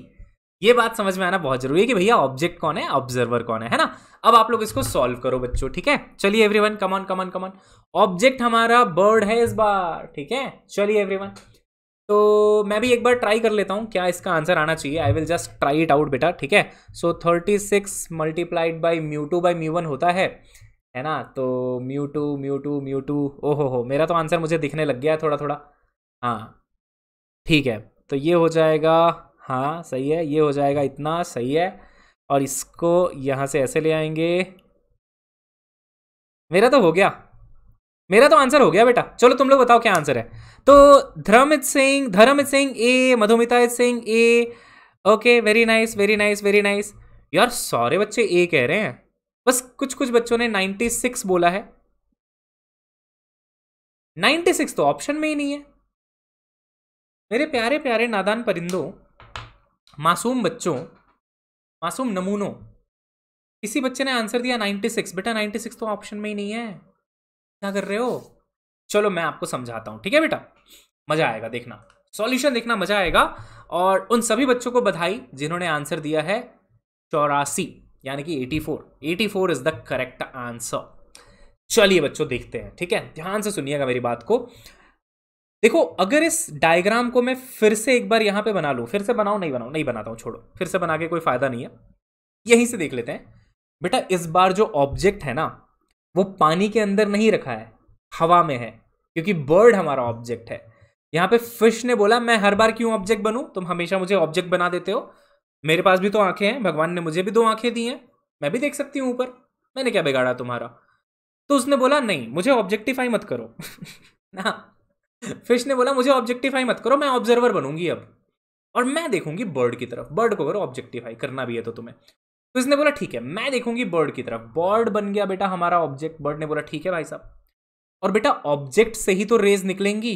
ये बात समझ में आना बहुत जरूरी है कि भैया ऑब्जेक्ट कौन है ऑब्जर्वर कौन है है ना अब आप लोग इसको सॉल्व करो बच्चों ठीक है चलिए everyone come on come on come on object हमारा बर्ड है इस बार ठीक है चलिए एवरीवन तो मैं भी एक बार ट्राई कर लेता हूँ क्या इसका आंसर आना चाहिए I will just try it out बेटा ठीक है so thirty six multiplied by mu two by mu one होता है है ना तो mu two mu two mu two ओहो हो मेरा तो आंसर मुझे दिखने लग गया है थोड़ा थोड़ा हाँ ठीक है तो ये हो जाएगा हाँ सही है ये हो जाएगा इतना सही है और इसको यहाँ से ऐसे ले आएंगे मेरा तो हो गया मेरा तो आंसर हो गया बेटा चलो तुम लोग बताओ क्या आंसर है तो Dharmit Singh Dharmit Singh A Madhumita Singh A okay very nice very nice very nice यार सारे बच्चे ए कह रहे हैं बस कुछ कुछ बच्चों ने 96 बोला है 96 तो ऑप्शन में ही नहीं है मेरे प्यारे प्यारे नादान परिंदों मासूम बच्चों मासूम नमूनों किसी बच्चे ने आंसर दिया 96 बेटा 96 तो ऑप्शन में ही नहीं है क्या कर रहे हो चलो मैं आपको समझाता हूँ ठीक है बेटा मजा आएगा देखना सॉल्यूशन देखना मजा आएगा और उन सभी बच्चों को बधाई जिन्होंने आंसर दिया है चौरासी यानी कि 84 84 इज द करेक्ट आंसर चलिए बच्चों देखते हैं ठीक है ध्यान से सुनिएगा मेरी बात को देखो अगर इस डायग्राम को मैं फिर से एक बार यहाँ पे बना लूँ फिर से बनाऊँ नहीं बनाऊ नहीं बनाता हूँ छोड़ो फिर से बना के कोई फ़ायदा नहीं है यहीं से देख लेते हैं बेटा इस बार जो ऑब्जेक्ट है ना वो पानी के अंदर नहीं रखा है हवा में है क्योंकि बर्ड हमारा ऑब्जेक्ट है यहाँ पे फिश ने बोला मैं हर बार क्यों ऑब्जेक्ट बनू तुम हमेशा मुझे ऑब्जेक्ट बना देते हो मेरे पास भी तो आंखें हैं भगवान ने मुझे भी दो आंखें दी हैं मैं भी देख सकती हूँ ऊपर मैंने क्या बिगाड़ा तुम्हारा तो उसने बोला नहीं मुझे ऑब्जेक्टिफाई मत करो ना फिश ने बोला मुझे ऑब्जेक्टिफाई मत करो मैं ऑब्जर्वर बनूंगी अब और मैं देखूंगी बर्ड की तरफ बर्ड को करो ऑब्जेक्टिफाई करना भी है तो तुम्हें तो इसने बोला ठीक है मैं देखूंगी बर्ड की तरफ बर्ड बन गया बेटा हमारा ऑब्जेक्ट बर्ड ने बोला ठीक है भाई साहब और बेटा ऑब्जेक्ट से ही तो रेज निकलेंगी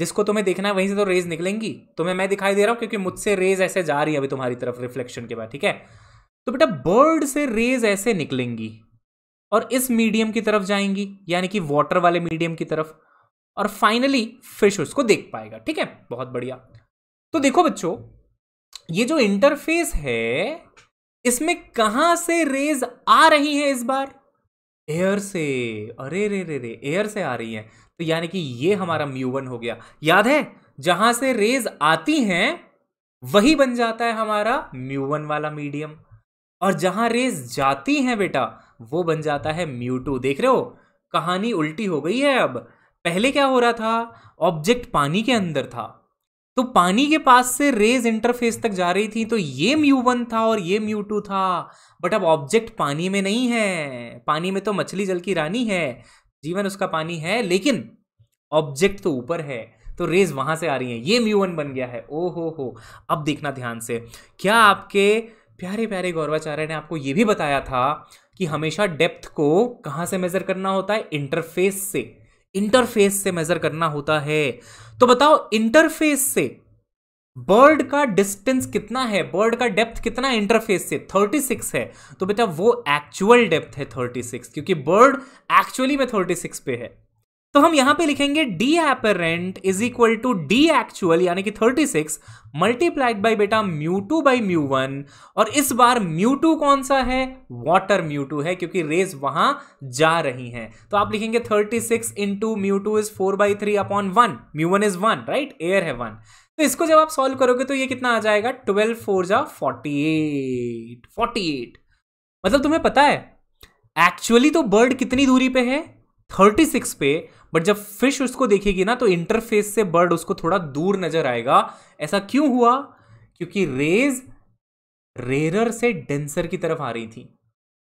जिसको तुम्हें देखना है वहीं से तो रेज निकलेंगी तुम्हें मैं दिखाई दे रहा हूं क्योंकि मुझसे रेज ऐसे जा रही है अभी तुम्हारी तरफ रिफ्लेक्शन के बाद ठीक है तो बेटा बर्ड से रेज ऐसे निकलेंगी और इस मीडियम की तरफ जाएंगी यानी कि वाटर वाले मीडियम की तरफ और फाइनली फिश उसको देख पाएगा ठीक है बहुत बढ़िया तो देखो बच्चों ये जो इंटरफेस है इसमें कहां से रेज आ रही है इस बार एयर से अरे रे रे रे एयर से आ रही है तो यानी कि ये हमारा म्यूवन हो गया याद है जहां से रेज आती हैं वही बन जाता है हमारा म्यूवन वाला मीडियम और जहां रेज जाती हैं बेटा वो बन जाता है म्यू टू देख रहे हो कहानी उल्टी हो गई है अब पहले क्या हो रहा था ऑब्जेक्ट पानी के अंदर था तो पानी के पास से रेज इंटरफेस तक जा रही थी तो ये म्यू वन था और ये म्यू टू था बट अब ऑब्जेक्ट पानी में नहीं है पानी में तो मछली जल की रानी है जीवन उसका पानी है लेकिन ऑब्जेक्ट तो ऊपर है तो रेज वहां से आ रही है ये म्यू वन बन गया है ओ हो हो अब देखना ध्यान से क्या आपके प्यारे प्यारे गौरवाचार्य ने आपको ये भी बताया था कि हमेशा डेप्थ को कहाँ से मेजर करना होता है इंटरफेस से इंटरफेस से मेजर करना होता है तो बताओ इंटरफेस से बर्ड का डिस्टेंस कितना है बर्ड का डेप्थ कितना है इंटरफेस से 36 है तो बेटा वो एक्चुअल डेप्थ है 36 क्योंकि बर्ड एक्चुअली में 36 पे है तो हम यहां पे लिखेंगे D apparent is equal to D actual यानी कि 36 मल्टीप्लाइड बाई बेटा mu two by mu one और इस बार म्यू टू कौन सा है वाटर म्यू टू है क्योंकि रेज वहां जा रही हैं तो आप लिखेंगे thirty six into mu two is four by three upon one mu one is one right air है वन तो इसको जब आप सॉल्व करोगे तो ये कितना आ जाएगा ट्वेल्व फोर जा फोर्टी एट फोर्टी एट मतलब तुम्हें पता है एक्चुअली तो बर्ड कितनी दूरी पे है थर्टी सिक्स पे बट जब फिश उसको देखेगी ना तो इंटरफेस से बर्ड उसको थोड़ा दूर नजर आएगा ऐसा क्यों हुआ क्योंकि रेज रेरर से डेंसर की तरफ आ रही थी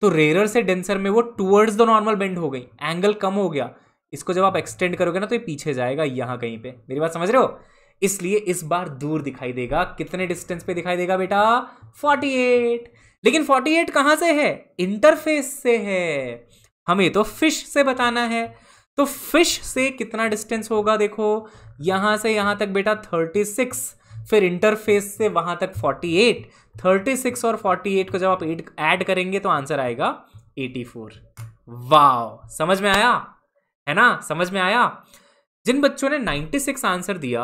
तो रेरर से डेंसर में वो टूवर्ड्स द नॉर्मल बेंड हो गई एंगल कम हो गया इसको जब आप एक्सटेंड करोगे ना तो ये पीछे जाएगा यहां कहीं पे मेरी बात समझ रहे हो इसलिए इस बार दूर दिखाई देगा कितने डिस्टेंस पे दिखाई देगा बेटा 48 लेकिन 48 कहां से है इंटरफेस से है हमें तो फिश से बताना है तो फिश से कितना डिस्टेंस होगा देखो यहाँ से यहाँ तक बेटा थर्टी सिक्स फिर इंटरफेस से वहाँ तक फोर्टी एट थर्टी सिक्स और फोर्टी एट को जब आप ऐड करेंगे तो आंसर आएगा एटी फोर समझ में आया है ना समझ में आया जिन बच्चों ने नाइन्टी सिक्स आंसर दिया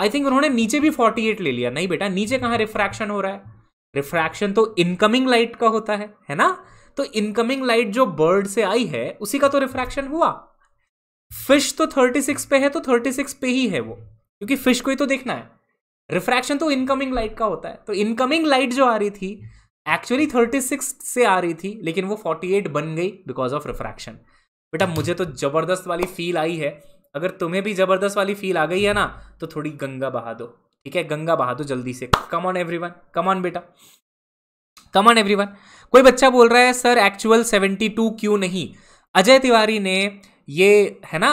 आई थिंक उन्होंने नीचे भी फोर्टी एट ले लिया नहीं बेटा नीचे कहाँ रिफ्रैक्शन हो रहा है रिफ्रैक्शन तो इनकमिंग लाइट का होता है है ना तो इनकमिंग लाइट जो बर्ड से आई है उसी का तो रिफ्रैक्शन हुआ फिश तो 36 पे है तो 36 पे ही है वो क्योंकि फिश को ही तो देखना है रिफ्रैक्शन तो इनकमिंग लाइट का होता है तो इनकमिंग लाइट जो आ रही थी एक्चुअली 36 से आ रही थी लेकिन वो 48 बन गई बिकॉज ऑफ रिफ्रैक्शन बेटा मुझे तो जबरदस्त वाली फील आई है अगर तुम्हें भी जबरदस्त वाली फील आ गई है ना तो थोड़ी गंगा बहा दो ठीक है गंगा बहा दो जल्दी से come on everyone come on बेटा कमन वन कोई बच्चा बोल रहा है सर एक्चुअल सेवेंटी टू क्यों नहीं अजय तिवारी ने ये है ना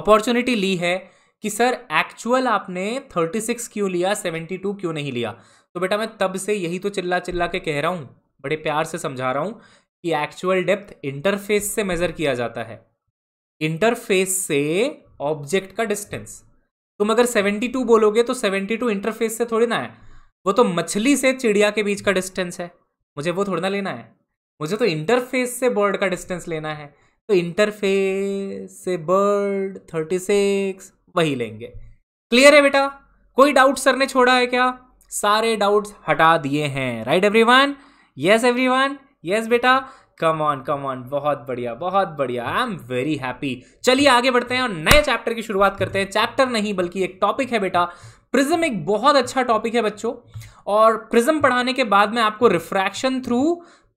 अपॉर्चुनिटी ली है कि सर एक्चुअल आपने थर्टी सिक्स क्यों लिया सेवेंटी टू क्यों नहीं लिया तो बेटा मैं तब से यही तो चिल्ला चिल्ला के कह रहा हूँ बड़े प्यार से समझा रहा हूँ कि एक्चुअल डेप्थ इंटरफेस से मेज़र किया जाता है इंटरफेस से ऑब्जेक्ट का डिस्टेंस तुम अगर सेवेंटी टू बोलोगे तो सेवेंटी टू इंटरफेस से थोड़ी ना है वो तो मछली से चिड़िया के बीच का डिस्टेंस है मुझे वो थोड़ा ना लेना है मुझे तो इंटरफेस से बर्ड का डिस्टेंस लेना है तो इंटरफेस से बर्ड थर्टी सिक्स वही लेंगे क्लियर है बेटा कोई डाउट सर ने छोड़ा है क्या सारे डाउट्स हटा दिए हैं right everyone yes everyone yes बेटा कम ऑन कम ऑन बहुत बढ़िया बहुत बढ़िया आई एम वेरी हैप्पी चलिए आगे बढ़ते हैं और नए चैप्टर की शुरुआत करते हैं चैप्टर नहीं बल्कि एक टॉपिक है बेटा प्रिज्म एक बहुत अच्छा टॉपिक है बच्चों और प्रिज्म पढ़ाने के बाद मैं आपको रिफ्रैक्शन थ्रू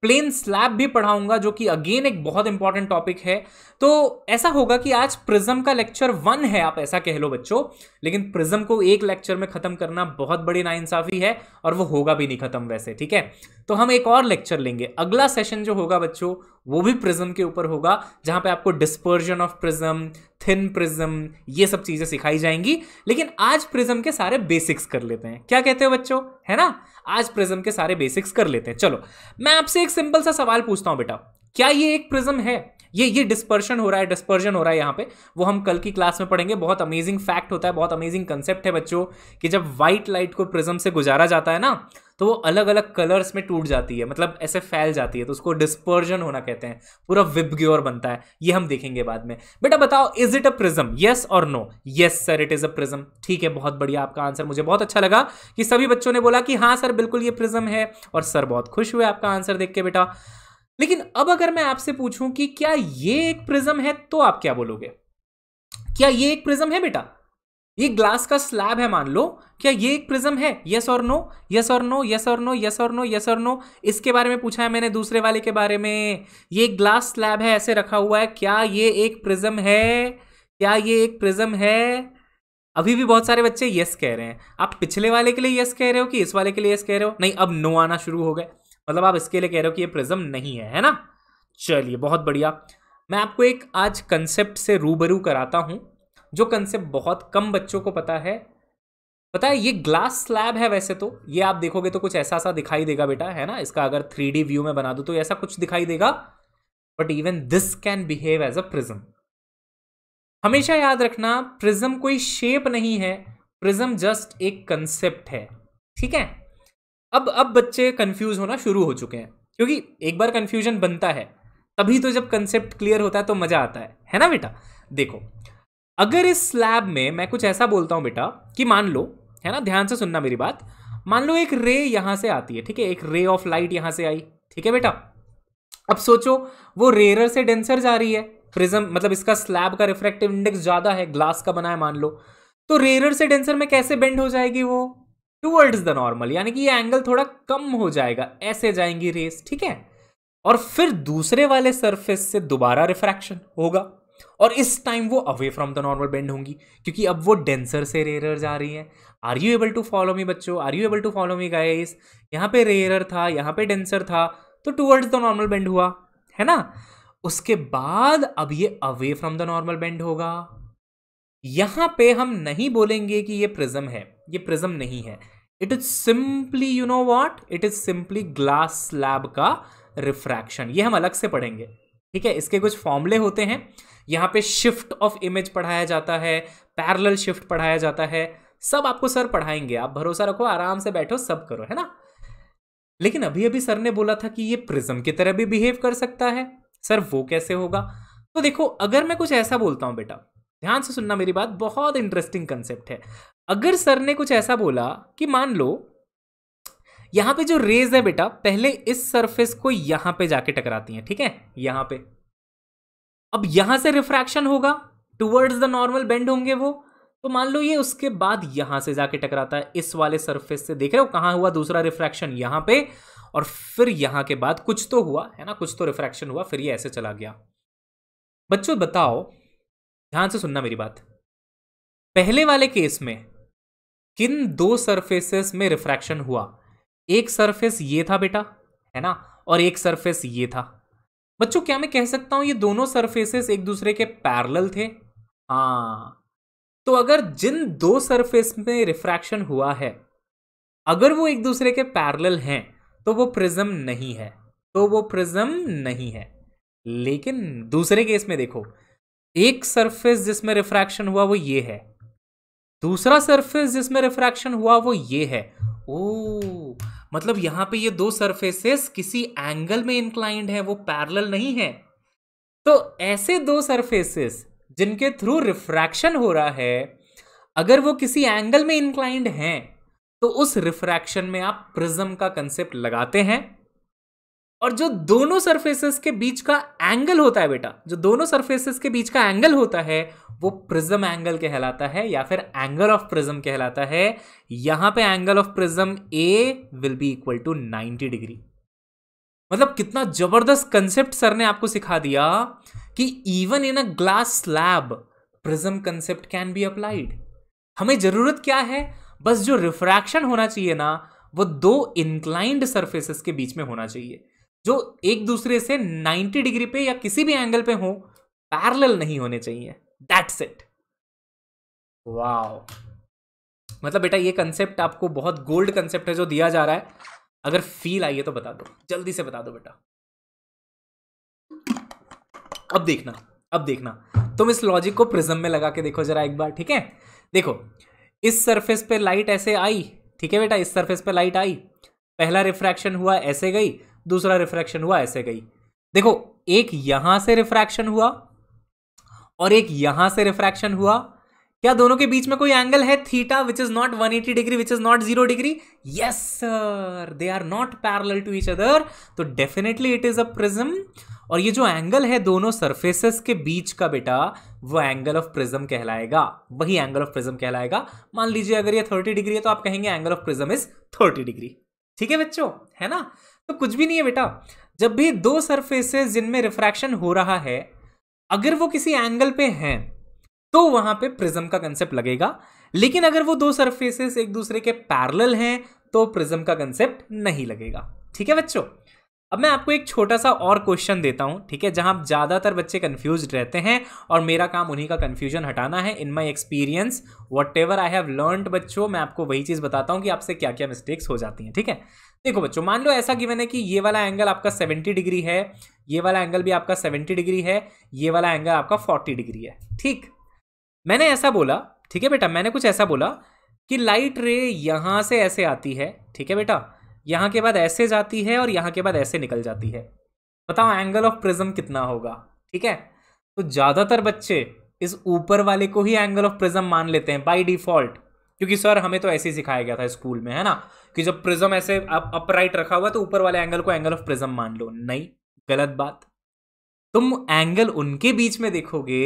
प्लेन स्लैब भी पढ़ाऊंगा जो कि अगेन एक बहुत इंपॉर्टेंट टॉपिक है तो ऐसा होगा कि आज प्रिज्म का लेक्चर वन है आप ऐसा कह लो बच्चों लेकिन प्रिज्म को एक लेक्चर में खत्म करना बहुत बड़ी नाइंसाफी है और वो होगा भी नहीं खत्म वैसे ठीक है तो हम एक और लेक्चर लेंगे अगला सेशन जो होगा बच्चों वो भी प्रिज्म के ऊपर होगा जहां पे आपको dispersion of prism thin prism ये सब चीजें सिखाई जाएंगी लेकिन आज प्रिज्म के सारे बेसिक्स कर लेते हैं क्या कहते हो बच्चों है ना आज प्रिज्म के सारे बेसिक्स कर लेते हैं चलो मैं आपसे एक सिंपल सा सवाल पूछता हूं बेटा क्या ये एक प्रिज्म है ये ये डिस्पर्शन हो रहा है डिस्पर्जन हो रहा है यहाँ पे वो हम कल की क्लास में पढ़ेंगे बहुत अमेजिंग फैक्ट होता है बहुत अमेजिंग कंसेप्ट है बच्चों कि जब व्हाइट लाइट को प्रिज्म से गुजारा जाता है ना तो वो अलग अलग कलर्स में टूट जाती है मतलब ऐसे फैल जाती है तो उसको डिस्पर्जन होना कहते हैं पूरा विबग्योर बनता है ये हम देखेंगे बाद में बेटा बताओ is it a prism yes और no yes sir it is a prism ठीक है बहुत बढ़िया आपका आंसर मुझे बहुत अच्छा लगा कि सभी बच्चों ने बोला कि हाँ सर बिल्कुल ये प्रिज्म है और सर बहुत खुश हुए आपका आंसर देख के बेटा लेकिन अब अगर मैं आपसे पूछूं कि क्या ये एक प्रिज्म है तो आप क्या बोलोगे क्या ये एक प्रिज्म है बेटा ये ग्लास का स्लैब है मान लो क्या ये एक प्रिज्म है यस और नो यस और नो यस और नो यस और नो यस और नो इसके बारे में पूछा है मैंने दूसरे वाले के बारे में ये ग्लास स्लैब है ऐसे रखा हुआ है क्या ये एक प्रिज्म है क्या ये एक प्रिज्म है अभी भी बहुत सारे बच्चे यस कह रहे हैं आप पिछले वाले के लिए यस कह रहे हो कि इस वाले के लिए यस कह रहे हो नहीं अब नो आना शुरू हो गए मतलब आप इसके लिए कह रहे हो कि ये प्रिज्म नहीं है है ना चलिए बहुत बढ़िया मैं आपको एक आज कंसेप्ट से रूबरू कराता हूँ जो कंसेप्ट बहुत कम बच्चों को पता है पता है ये ग्लास स्लैब है वैसे तो ये आप देखोगे तो कुछ ऐसा सा दिखाई देगा बेटा है ना इसका अगर थ्री व्यू में बना दो तो ऐसा कुछ दिखाई देगा but even this can behave as a prism हमेशा याद रखना प्रिज्म कोई शेप नहीं है प्रिज्म जस्ट एक कंसेप्ट है ठीक है अब अब बच्चे कंफ्यूज होना शुरू हो चुके हैं क्योंकि एक बार कंफ्यूजन बनता है तभी तो जब कंसेप्ट क्लियर होता है तो मजा आता है है ना बेटा देखो अगर इस स्लैब में मैं कुछ ऐसा बोलता हूँ बेटा कि मान लो है ना ध्यान से सुनना मेरी बात मान लो एक रे यहाँ से आती है ठीक है एक रे ऑफ लाइट यहाँ से आई ठीक है बेटा अब सोचो वो रेयर से डेंसर जा रही है प्रिज्म मतलब इसका स्लैब का रिफ्रैक्टिव इंडेक्स ज़्यादा है ग्लास का बना है मान लो तो रेयर से डेंसर में कैसे बेंड हो जाएगी वो टूवर्ड्स द नॉर्मल यानी कि ये एंगल थोड़ा कम हो जाएगा ऐसे जाएंगी रेस ठीक है और फिर दूसरे वाले सरफेस से दोबारा रिफ्रैक्शन होगा और इस टाइम वो away from the normal bend होंगी क्योंकि अब वो डेंसर से रेयरर जा रही हैं are you able to follow me बच्चों are you able to follow me guys यहाँ पे रेयरर था यहाँ पे डेंसर था तो टूवर्ड्स द नॉर्मल बेंड हुआ है ना उसके बाद अब ये away from the normal bend होगा यहाँ पे हम नहीं बोलेंगे कि ये प्रिज्म है ये प्रिज्म नहीं है it is simply you know what it is simply glass slab का रिफ्रैक्शन ये हम अलग से पढ़ेंगे ठीक है इसके कुछ फॉर्मूले होते हैं यहाँ पे शिफ्ट ऑफ इमेज पढ़ाया जाता है पैरल शिफ्ट पढ़ाया जाता है सब आपको सर पढ़ाएंगे आप भरोसा रखो आराम से बैठो सब करो है ना लेकिन अभी अभी सर ने बोला था कि ये प्रिज्म की तरह भी बिहेव कर सकता है सर वो कैसे होगा तो देखो अगर मैं कुछ ऐसा बोलता हूँ बेटा ध्यान से सुनना मेरी बात बहुत इंटरेस्टिंग कंसेप्ट है अगर सर ने कुछ ऐसा बोला कि मान लो यहां पे जो रेज है बेटा पहले इस सरफेस को यहां पे जाके टकराती है ठीक है यहां पे अब यहां से रिफ्रैक्शन होगा टुवर्ड्स द नॉर्मल बेंड होंगे वो तो मान लो ये उसके बाद यहां से जाके टकराता है इस वाले सरफेस से देख रहे हो कहां हुआ दूसरा रिफ्रैक्शन यहां पे और फिर यहां के बाद कुछ तो हुआ है ना कुछ तो रिफ्रैक्शन हुआ फिर ये ऐसे चला गया बच्चों बताओ ध्यान से सुनना मेरी बात पहले वाले केस में किन दो सरफेसेस में रिफ्रैक्शन हुआ एक सरफेस ये था बेटा है ना और एक सरफेस ये था बच्चों क्या मैं कह सकता हूं ये दोनों सरफेसेस एक दूसरे के पैरल थे हाँ तो अगर जिन दो सरफेस में रिफ्रैक्शन हुआ है अगर वो एक दूसरे के पैरल हैं तो वो प्रिज्म नहीं है तो वो प्रिज्म नहीं है लेकिन दूसरे केस में देखो एक सरफेस जिसमें रिफ्रैक्शन हुआ वो ये है दूसरा सरफेस जिसमें रिफ्रैक्शन हुआ वो ये है ओ मतलब यहां पे ये दो सरफेसेस किसी एंगल में इंक्लाइंड है वो पैरेलल नहीं है तो ऐसे दो सरफेसेस जिनके थ्रू रिफ्रैक्शन हो रहा है अगर वो किसी एंगल में इंक्लाइंड हैं तो उस रिफ्रैक्शन में आप प्रिज्म का कंसेप्ट लगाते हैं और जो दोनों सरफेसेस के बीच का एंगल होता है बेटा जो दोनों सरफेसेस के बीच का एंगल होता है वो प्रिज्म एंगल कहलाता है या फिर एंगल ऑफ प्रिज्म कहलाता है यहां पे angle of prism A will be equal to 90 degree मतलब कितना जबरदस्त कंसेप्ट सर ने आपको सिखा दिया कि even in a glass slab prism concept can be applied हमें जरूरत क्या है बस जो रिफ्रैक्शन होना चाहिए ना वो दो इंक्लाइंड सर्फेसिस के बीच में होना चाहिए जो एक दूसरे से 90 डिग्री पे या किसी भी एंगल पे हो पैरेलल नहीं होने चाहिए दैट्स इट वाओ मतलब बेटा ये कंसेप्ट आपको बहुत गोल्ड कंसेप्ट है जो दिया जा रहा है अगर फील आई है तो बता दो जल्दी से बता दो बेटा अब देखना अब देखना तुम इस लॉजिक को प्रिज्म में लगा के देखो जरा एक बार ठीक है देखो इस सरफेस पे लाइट ऐसे आई ठीक है बेटा इस सरफेस पे लाइट आई पहला रिफ्रैक्शन हुआ ऐसे गई दूसरा रिफ्रैक्शन हुआ ऐसे गई देखो एक यहां से रिफ्रैक्शन हुआ और एक यहां से रिफ्रैक्शन हुआ क्या दोनों के बीच में कोई एंगल है theta which is not 180 degree which is not zero degree yes sir they are not parallel to each other तो definitely it is a prism और ये जो एंगल है दोनों सरफेसेस के बीच का बेटा वो एंगल ऑफ प्रिज्म कहलाएगा वही एंगल ऑफ प्रिज्म कहलाएगा मान लीजिए अगर ये 30 डिग्री है तो आप कहेंगे angle of prism is 30 degree ठीक है बच्चों है ना तो कुछ भी नहीं है बेटा जब भी दो सरफेसेस जिनमें रिफ्रैक्शन हो रहा है अगर वो किसी एंगल पे हैं तो वहां पे प्रिज्म का कंसेप्ट लगेगा लेकिन अगर वो दो सरफेसेस एक दूसरे के पैरल हैं तो प्रिज्म का कंसेप्ट नहीं लगेगा ठीक है बच्चों अब मैं आपको एक छोटा सा और क्वेश्चन देता हूँ ठीक है जहाँ ज़्यादातर बच्चे कन्फ्यूज रहते हैं और मेरा काम उन्हीं का कन्फ्यूजन हटाना है in my experience whatever I have learned बच्चों मैं आपको वही चीज़ बताता हूँ कि आपसे क्या क्या मिस्टेक्स हो जाती हैं ठीक है देखो बच्चों मान लो ऐसा गिवन है कि ये वाला एंगल आपका 70 डिग्री है ये वाला एंगल भी आपका 70 डिग्री है ये वाला एंगल आपका 40 डिग्री है ठीक मैंने ऐसा बोला ठीक है बेटा मैंने कुछ ऐसा बोला कि लाइट रे यहाँ से ऐसे आती है ठीक है बेटा यहाँ के बाद ऐसे जाती है और यहाँ के बाद ऐसे निकल जाती है बताओ एंगल ऑफ प्रिज्म कितना होगा ठीक है तो ज़्यादातर बच्चे इस ऊपर वाले को ही एंगल ऑफ प्रिज्म मान लेते हैं बाय डिफॉल्ट क्योंकि सर हमें तो ऐसे ही सिखाया गया था स्कूल में है ना कि जब प्रिज्म ऐसे अपराइट रखा हुआ तो ऊपर वाले एंगल को एंगल ऑफ प्रिज्म मान लो नहीं गलत बात तुम एंगल उनके बीच में देखोगे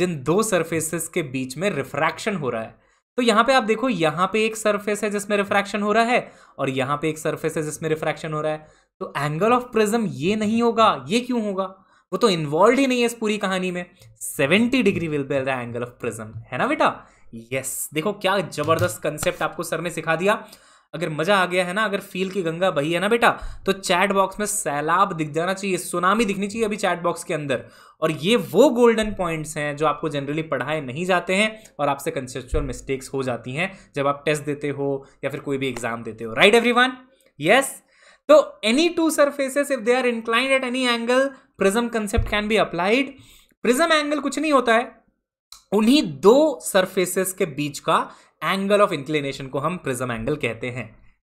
जिन दो सरफेसेस के बीच में रिफ्रैक्शन हो रहा है तो यहां पे आप देखो यहां पे एक सरफेस है जिसमें रिफ्रैक्शन हो रहा है और यहां पे एक सरफेस है जिसमें रिफ्रैक्शन हो रहा है तो एंगल ऑफ प्रिज्म ये नहीं होगा ये क्यों होगा वो तो इन्वॉल्व ही नहीं है इस पूरी कहानी में seventy degree will be the angle of prism है ना बेटा यस yes. देखो क्या जबरदस्त कंसेप्ट आपको सर ने सिखा दिया अगर मजा आ गया है ना अगर फील की गंगा बही है ना बेटा तो चैट बॉक्स में सैलाब दिख जाना चाहिए सुनामी दिखनी चाहिए अभी चैट बॉक्स के अंदर और ये वो गोल्डन पॉइंट्स हैं जो आपको जनरली पढ़ाए नहीं जाते हैं और आपसे कंसेप्चुअल मिस्टेक्स हो जाती हैं जब आप टेस्ट देते हो या फिर कोई भी एग्जाम देते हो राइट एवरी वन यस तो any two surfaces if they are inclined at any angle prism concept can be applied prism angle कुछ नहीं होता है उन्हीं दो सरफेसेस के बीच का एंगल ऑफ इंक्लिनेशन को हम प्रिज्म एंगल कहते हैं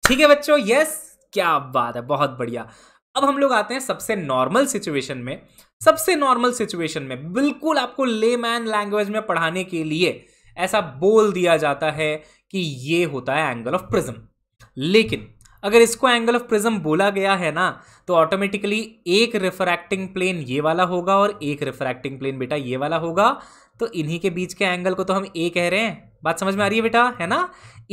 ठीक है बच्चों यस क्या बात है बहुत बढ़िया अब हम लोग आते हैं सबसे नॉर्मल सिचुएशन में सबसे नॉर्मल सिचुएशन में बिल्कुल आपको लेमैन लैंग्वेज में पढ़ाने के लिए ऐसा बोल दिया जाता है कि ये होता है एंगल ऑफ प्रिज्म लेकिन अगर इसको एंगल ऑफ प्रिज्म बोला गया है ना तो ऑटोमेटिकली एक रिफ्रैक्टिंग प्लेन ये वाला होगा और एक रिफ्रैक्टिंग प्लेन बेटा ये वाला होगा तो इन्हीं के बीच के एंगल को तो हम ए कह रहे हैं बात समझ में आ रही है बेटा है ना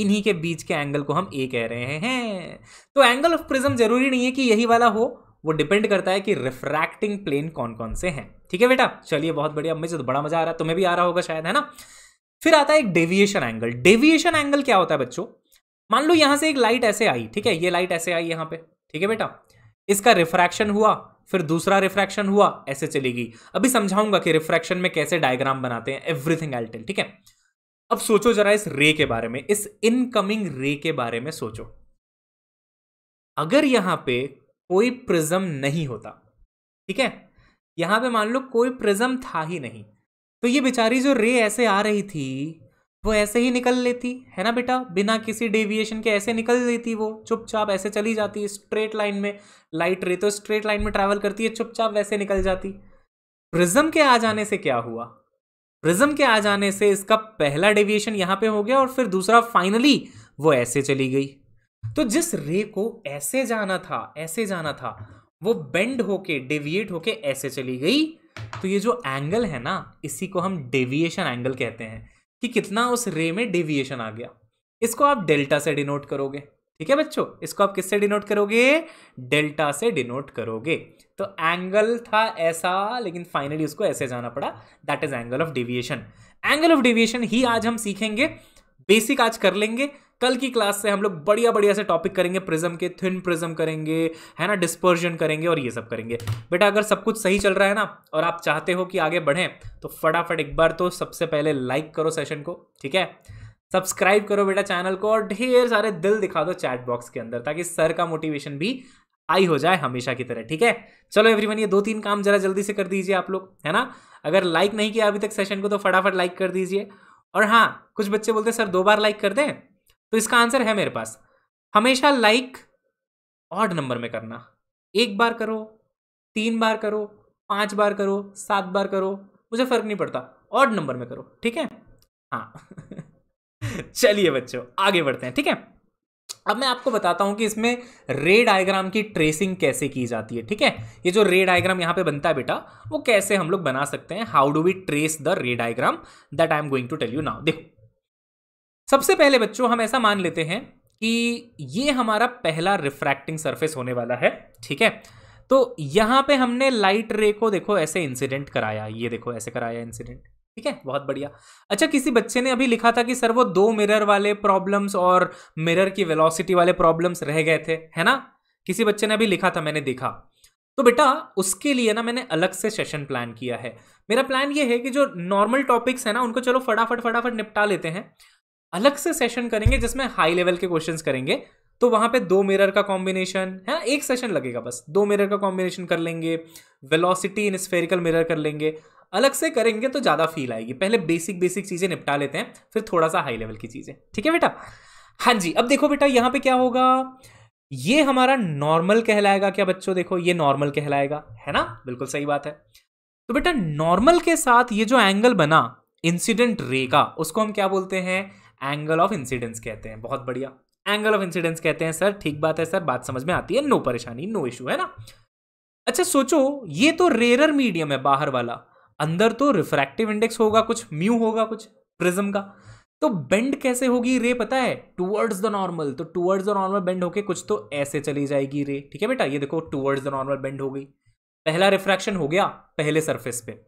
इन्हीं के बीच के एंगल को हम ए कह रहे हैं तो एंगल ऑफ प्रिज्म जरूरी नहीं है कि यही वाला हो वो डिपेंड करता है कि रिफ्रैक्टिंग प्लेन कौन कौन से हैं ठीक है बेटा चलिए बहुत बढ़िया मुझे तो बड़ा मजा आ रहा है तुम्हें भी आ रहा होगा शायद है ना फिर आता है एक डेविएशन एंगल डेविएशन एंगल क्या होता है बच्चों मान लो यहां से एक लाइट ऐसे आई ठीक है ये लाइट ऐसे आई यहां पे ठीक है बेटा इसका रिफ्रैक्शन हुआ फिर दूसरा रिफ्रैक्शन हुआ ऐसे चलेगी अभी समझाऊंगा कि रिफ्रैक्शन में कैसे डायग्राम बनाते हैं एवरीथिंग आई ठीक है अब सोचो जरा इस रे के बारे में इस इनकमिंग रे के बारे में सोचो अगर यहां पे कोई प्रिज्म नहीं होता ठीक है यहां पे मान लो कोई प्रिज्म था ही नहीं तो ये बेचारी जो रे ऐसे आ रही थी वो ऐसे ही निकल लेती है ना बेटा बिना किसी डेविएशन के ऐसे निकल लेती वो चुपचाप ऐसे चली जाती स्ट्रेट लाइन में लाइट रे तो स्ट्रेट लाइन में ट्रैवल करती है चुपचाप वैसे निकल जाती प्रिज्म के आ जाने से क्या हुआ प्रिज्म के आ जाने से इसका पहला डेविएशन यहां पे हो गया और फिर दूसरा फाइनली वो ऐसे चली गई तो जिस रे को ऐसे जाना था ऐसे जाना था वो बेंड होके डेविएट होके ऐसे चली गई तो ये जो एंगल है ना इसी को हम डेविएशन एंगल कहते हैं कि कितना उस रे में डेविएशन आ गया इसको आप डेल्टा से डिनोट करोगे ठीक है बच्चों इसको आप किससे डिनोट करोगे डेल्टा से डिनोट करोगे तो एंगल था ऐसा लेकिन फाइनली उसको ऐसे जाना पड़ा that is angle of deviation angle of deviation ही आज हम सीखेंगे बेसिक आज कर लेंगे कल की क्लास से हम लोग बढ़िया बढ़िया से टॉपिक करेंगे प्रिज्म के थिन प्रिज्म करेंगे है ना डिस्पर्जन करेंगे और ये सब करेंगे बेटा अगर सब कुछ सही चल रहा है ना और आप चाहते हो कि आगे बढ़ें तो फटाफट एक बार तो सबसे पहले लाइक करो सेशन को ठीक है सब्सक्राइब करो बेटा चैनल को और ढेर सारे दिल दिखा दो चैट बॉक्स के अंदर ताकि सर का मोटिवेशन भी आई हो जाए हमेशा की तरह ठीक है चलो एवरीवन ये दो तीन काम जरा जल्दी से कर दीजिए आप लोग है ना अगर लाइक नहीं किया अभी तक सेशन को तो फटाफट लाइक कर दीजिए और हाँ कुछ बच्चे बोलते सर दो बार लाइक कर दें तो इसका आंसर है मेरे पास हमेशा लाइक ऑड नंबर में करना एक बार करो तीन बार करो पांच बार करो सात बार करो मुझे फर्क नहीं पड़ता ऑड नंबर में करो ठीक है हाँ चलिए बच्चों आगे बढ़ते हैं ठीक है अब मैं आपको बताता हूं कि इसमें रे डायग्राम की ट्रेसिंग कैसे की जाती है ठीक है ये जो रे डायग्राम यहां पे बनता है बेटा वो कैसे हम लोग बना सकते हैं how do we trace the ray diagram that I am going to tell you now देखो सबसे पहले बच्चों हम ऐसा मान लेते हैं कि ये हमारा पहला रिफ्रैक्टिंग सरफेस होने वाला है ठीक है तो यहां पर हमने लाइट रे को देखो ऐसे इंसिडेंट कराया ये देखो ऐसे कराया इंसिडेंट ठीक है बहुत बढ़िया अच्छा किसी बच्चे ने अभी लिखा था कि सर वो दो मिरर वाले प्रॉब्लम्स और मिरर की वेलोसिटी वाले प्रॉब्लम्स रह गए थे है ना किसी बच्चे ने अभी लिखा था मैंने देखा तो बेटा उसके लिए ना मैंने अलग से सेशन प्लान किया है मेरा प्लान ये है कि जो नॉर्मल टॉपिक्स है ना उनको चलो फटाफट फटाफट निपटा लेते हैं अलग से सेशन करेंगे जिसमें हाई लेवल के क्वेश्चंस करेंगे तो वहां पे दो मिरर का कॉम्बिनेशन है एक सेशन लगेगा बस दो मिरर का कॉम्बिनेशन कर लेंगे वेलोसिटी इन स्फेरिकल मिरर कर लेंगे अलग से करेंगे तो ज़्यादा फील आएगी पहले बेसिक बेसिक चीज़ें निपटा लेते हैं फिर थोड़ा सा हाई लेवल की चीज़ें ठीक है बेटा हाँ जी अब देखो बेटा यहां पे क्या होगा ये हमारा नॉर्मल कहलाएगा क्या बच्चों देखो ये नॉर्मल कहलाएगा है ना बिल्कुल सही बात है तो बेटा नॉर्मल के साथ ये जो एंगल बना इंसिडेंट रे का उसको हम क्या बोलते हैं एंगल ऑफ इंसिडेंस कहते हैं बहुत बढ़िया एंगल ऑफ इंसिडेंस कहते हैं सर ठीक बात है सर बात समझ में आती है नो परेशानी नो इशू है ना अच्छा सोचो ये तो रेरर मीडियम है बाहर वाला अंदर तो रिफ्रैक्टिव इंडेक्स होगा कुछ म्यू होगा कुछ प्रिज्म का तो बेंड कैसे होगी रे पता है टूवर्ड्स द नॉर्मल तो टूवर्ड्स द नॉर्मल बेंड होके कुछ तो ऐसे चली जाएगी रे ठीक है बेटा ये देखो टूवर्ड्स द नॉर्मल बेंड हो गई पहला रिफ्रैक्शन हो गया पहले सरफेस पे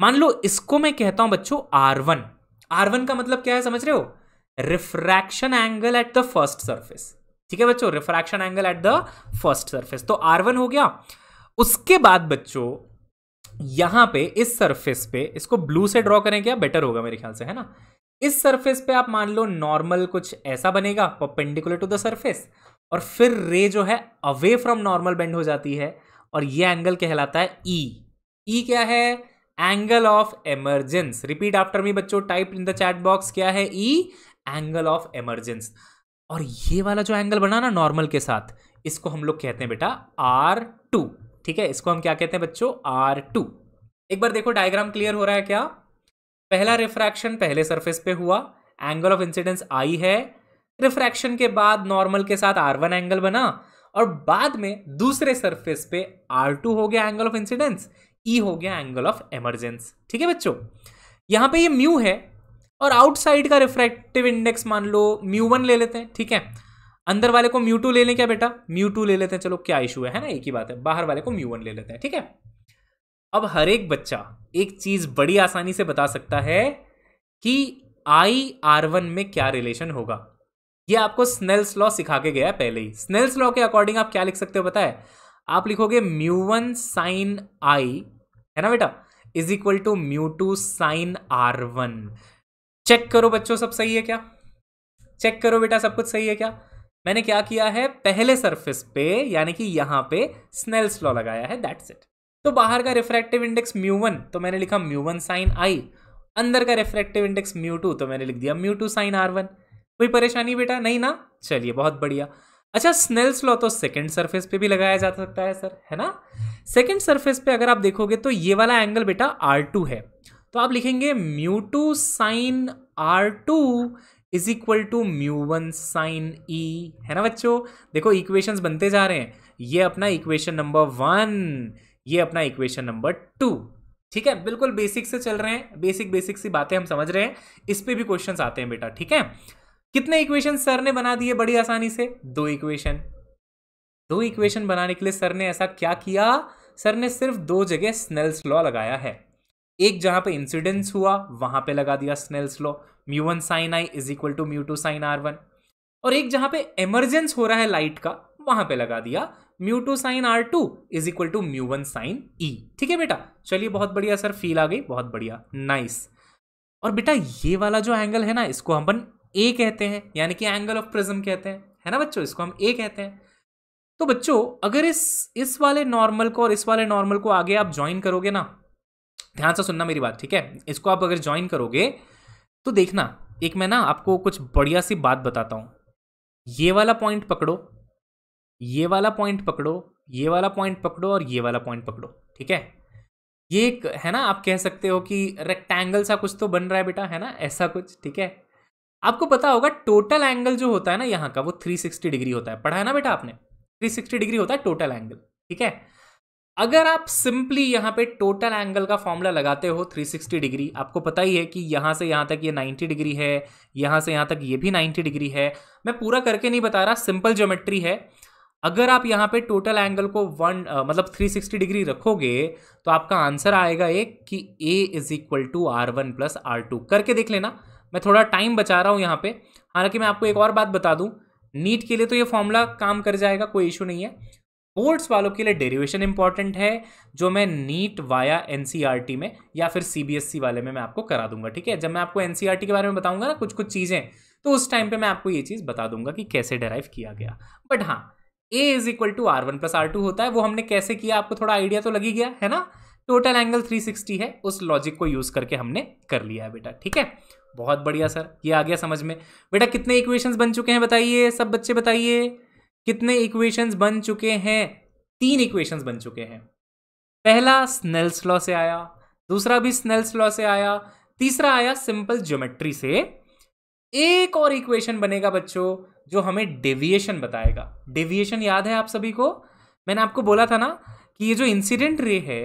मान लो इसको मैं कहता हूं बच्चों आर वन आर वन का मतलब क्या है समझ रहे हो refraction angle at the first surface ठीक है बच्चों refraction angle at the first surface तो आर वन हो गया उसके बाद बच्चों यहां पे इस सरफेस पे इसको ब्लू से ड्रॉ करें क्या बेटर होगा मेरे ख्याल से है ना इस सरफेस पे आप मान लो नॉर्मल कुछ ऐसा बनेगा परपेंडिकुलर टू द सरफेस और फिर रे जो है अवे फ्रॉम नॉर्मल बेंड हो जाती है और ये एंगल कहलाता है ई e. ई e क्या है angle of emergence repeat after me बच्चों type in the chat box क्या है ई एंगल ऑफ एमरजेंस और ये वाला जो एंगल बना ना नॉर्मल के साथ इसको हम लोग कहते हैं बेटा आर टू ठीक है इसको हम क्या कहते हैं बच्चों आर टू एक बार देखो डायग्राम क्लियर हो रहा है क्या पहला रिफ्रैक्शन पहले सरफेस पे हुआ एंगल ऑफ इंसिडेंस आई है रिफ्रैक्शन के बाद नॉर्मल के साथ आर वन एंगल बना और बाद में दूसरे सरफेस पे आर टू हो गया एंगल ऑफ इंसिडेंस ई हो गया एंगल ऑफ एमरजेंस ठीक है बच्चों यहाँ पे ये म्यू है और आउटसाइड का रिफ्रैक्टिव इंडेक्स मान लो म्यू वन ले लेते हैं ठीक है अंदर वाले को म्यू टू ले लें क्या बेटा म्यू टू ले लेते हैं चलो क्या इशू है है ना एक ही बात है बाहर वाले को म्यू वन ले लेते हैं ठीक है अब हर एक बच्चा एक चीज बड़ी आसानी से बता सकता है कि आई आर वन में क्या रिलेशन होगा ये आपको स्नेल्स लॉ सिखा के गया पहले ही स्नेल्स लॉ के अकॉर्डिंग आप क्या लिख सकते हो पता है आप लिखोगे म्यू वन साइन आई है ना बेटा is equal to mu two sine R one check करो बच्चों सब सही है क्या चेक करो बेटा सब कुछ सही है क्या मैंने क्या किया है पहले सरफेस पे यानी कि यहाँ पे स्नेल्स लॉ लगाया है दैट्स इट तो बाहर का रिफ्रैक्टिव इंडेक्स म्यू वन तो मैंने लिखा म्यू वन साइन आई अंदर का रिफ्रैक्टिव इंडेक्स म्यू टू तो मैंने लिख दिया mu two sine R one कोई परेशानी बेटा नहीं ना चलिए बहुत बढ़िया अच्छा स्नेल्स लॉ तो सेकेंड सर्फेस पे भी लगाया जा सकता है सर है ना सेकेंड सर्फेस पे अगर आप देखोगे तो ये वाला एंगल बेटा आर टू है तो आप लिखेंगे mu two sine R two is equal to mu one sine E है ना बच्चों देखो इक्वेशंस बनते जा रहे हैं ये अपना इक्वेशन नंबर वन ये अपना इक्वेशन नंबर टू ठीक है बिल्कुल बेसिक से चल रहे हैं बेसिक बेसिक सी बातें हम समझ रहे हैं इस पर भी क्वेश्चन आते हैं बेटा ठीक है कितने इक्वेशन सर ने बना दिए बड़ी आसानी से दो इक्वेशन दो इक्वेशन बनाने के लिए सर ने ऐसा क्या किया सर ने सिर्फ दो जगह स्नेल्स लॉ लगाया है एक जहां पे इंसिडेंस हुआ वहां पे लगा दिया Snell's law mu one sine I is equal to mu two sine R one और एक जहां पे इमरजेंस हो रहा है लाइट का वहां पे लगा दिया mu two sine R two is equal to mu one sine E ठीक है बेटा चलिए बहुत बढ़िया सर फील आ गई बहुत बढ़िया नाइस और बेटा ये वाला जो एंगल है ना इसको हम ए कहते हैं यानी कि एंगल ऑफ प्रिज्म कहते हैं है ना बच्चों इसको हम ए कहते हैं तो बच्चों अगर इस इस वाले नॉर्मल को और इस वाले नॉर्मल को आगे आप ज्वाइन करोगे ना ध्यान से सुनना मेरी बात ठीक है इसको आप अगर ज्वाइन करोगे तो देखना एक मैं ना आपको कुछ बढ़िया सी बात बताता हूँ ये वाला पॉइंट पकड़ो ये वाला पॉइंट पकड़ो ये वाला पॉइंट पकड़ो और ये वाला पॉइंट पकड़ो ठीक है ये एक है ना आप कह सकते हो कि रेक्टेंगल सा कुछ तो बन रहा है बेटा है ना ऐसा कुछ ठीक है आपको पता होगा टोटल एंगल जो होता है ना यहाँ का वो 360 डिग्री होता है पढ़ा है ना बेटा आपने 360 डिग्री होता है टोटल एंगल ठीक है अगर आप सिंपली यहाँ पे टोटल एंगल का फॉर्मूला लगाते हो 360 डिग्री आपको पता ही है कि यहाँ से यहाँ तक ये 90 डिग्री है यहाँ से यहाँ तक ये भी 90 डिग्री है मैं पूरा करके नहीं बता रहा सिंपल ज्योमेट्री है अगर आप यहाँ पे टोटल एंगल को वन आ, मतलब 360 डिग्री रखोगे तो आपका आंसर आएगा एक कि A is equal to R one plus R two करके देख लेना मैं थोड़ा टाइम बचा रहा हूँ यहाँ पे हालांकि मैं आपको एक और बात बता दूँ नीट के लिए तो ये फॉर्मूला काम कर जाएगा कोई इशू नहीं है ओल्ड्स वालों के लिए डेरिवेशन इंपॉर्टेंट है जो मैं नीट वाया एन में या फिर सी वाले में मैं आपको करा दूंगा ठीक है जब मैं आपको टी के बारे में बताऊंगा ना कुछ कुछ चीज़ें तो उस टाइम पे मैं आपको ये चीज़ बता दूंगा कि कैसे डेराइव किया गया बट हाँ A is equal to R one plus R two होता है वो हमने कैसे किया आपको थोड़ा आइडिया तो लगी गया है ना टोटल एंगल 360 है उस लॉजिक को यूज़ करके हमने कर लिया है बेटा ठीक है बहुत बढ़िया सर ये आ गया समझ में बेटा कितने इक्वेशंस बन चुके हैं बताइए सब बच्चे बताइए कितने इक्वेशंस बन चुके हैं तीन इक्वेशंस बन चुके हैं पहला स्नेल्स लॉ से आया दूसरा भी स्नेल्स लॉ से आया तीसरा आया सिंपल ज्योमेट्री से एक और इक्वेशन बनेगा बच्चों जो हमें डेविएशन बताएगा डेविएशन याद है आप सभी को मैंने आपको बोला था ना कि ये जो इंसिडेंट रे है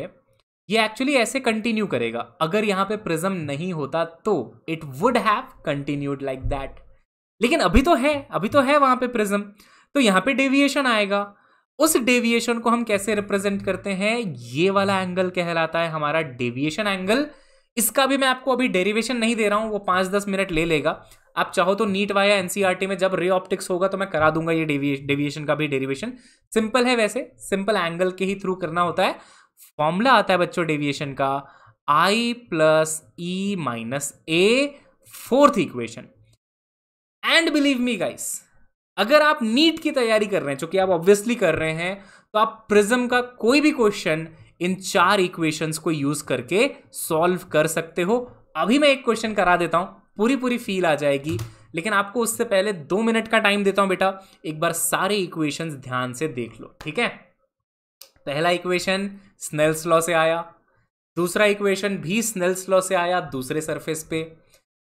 ये एक्चुअली ऐसे कंटिन्यू करेगा अगर यहाँ पे प्रिज्म नहीं होता तो it would have continued like that लेकिन अभी तो है अभी तो है वहां पे प्रिज्म तो यहाँ पे डेविएशन आएगा उस डेविएशन को हम कैसे रिप्रेजेंट करते हैं ये वाला एंगल कहलाता है हमारा डेविएशन एंगल इसका भी मैं आपको अभी डेरिवेशन नहीं दे रहा हूँ वो पाँच दस मिनट ले लेगा आप चाहो तो नीट वाया एन में जब रे ऑप्टिक्स होगा तो मैं करा दूंगा ये डेविएशन का भी डेरिवेशन सिंपल है वैसे सिंपल एंगल के ही थ्रू करना होता है फॉर्मूला आता है बच्चों डेविएशन का I plus E minus A fourth equation and believe me guys अगर आप नीट की तैयारी कर रहे हैं चूंकि आप ऑब्वियसली कर रहे हैं तो आप प्रिज्म का कोई भी क्वेश्चन इन चार इक्वेशंस को यूज करके सॉल्व कर सकते हो अभी मैं एक क्वेश्चन करा देता हूं पूरी पूरी फील आ जाएगी लेकिन आपको उससे पहले दो मिनट का टाइम देता हूं बेटा एक बार सारे इक्वेशन ध्यान से देख लो ठीक है पहला इक्वेशन स्नेल्स लॉ से आया दूसरा इक्वेशन भी स्नेल्स लॉ से आया दूसरे सरफेस पे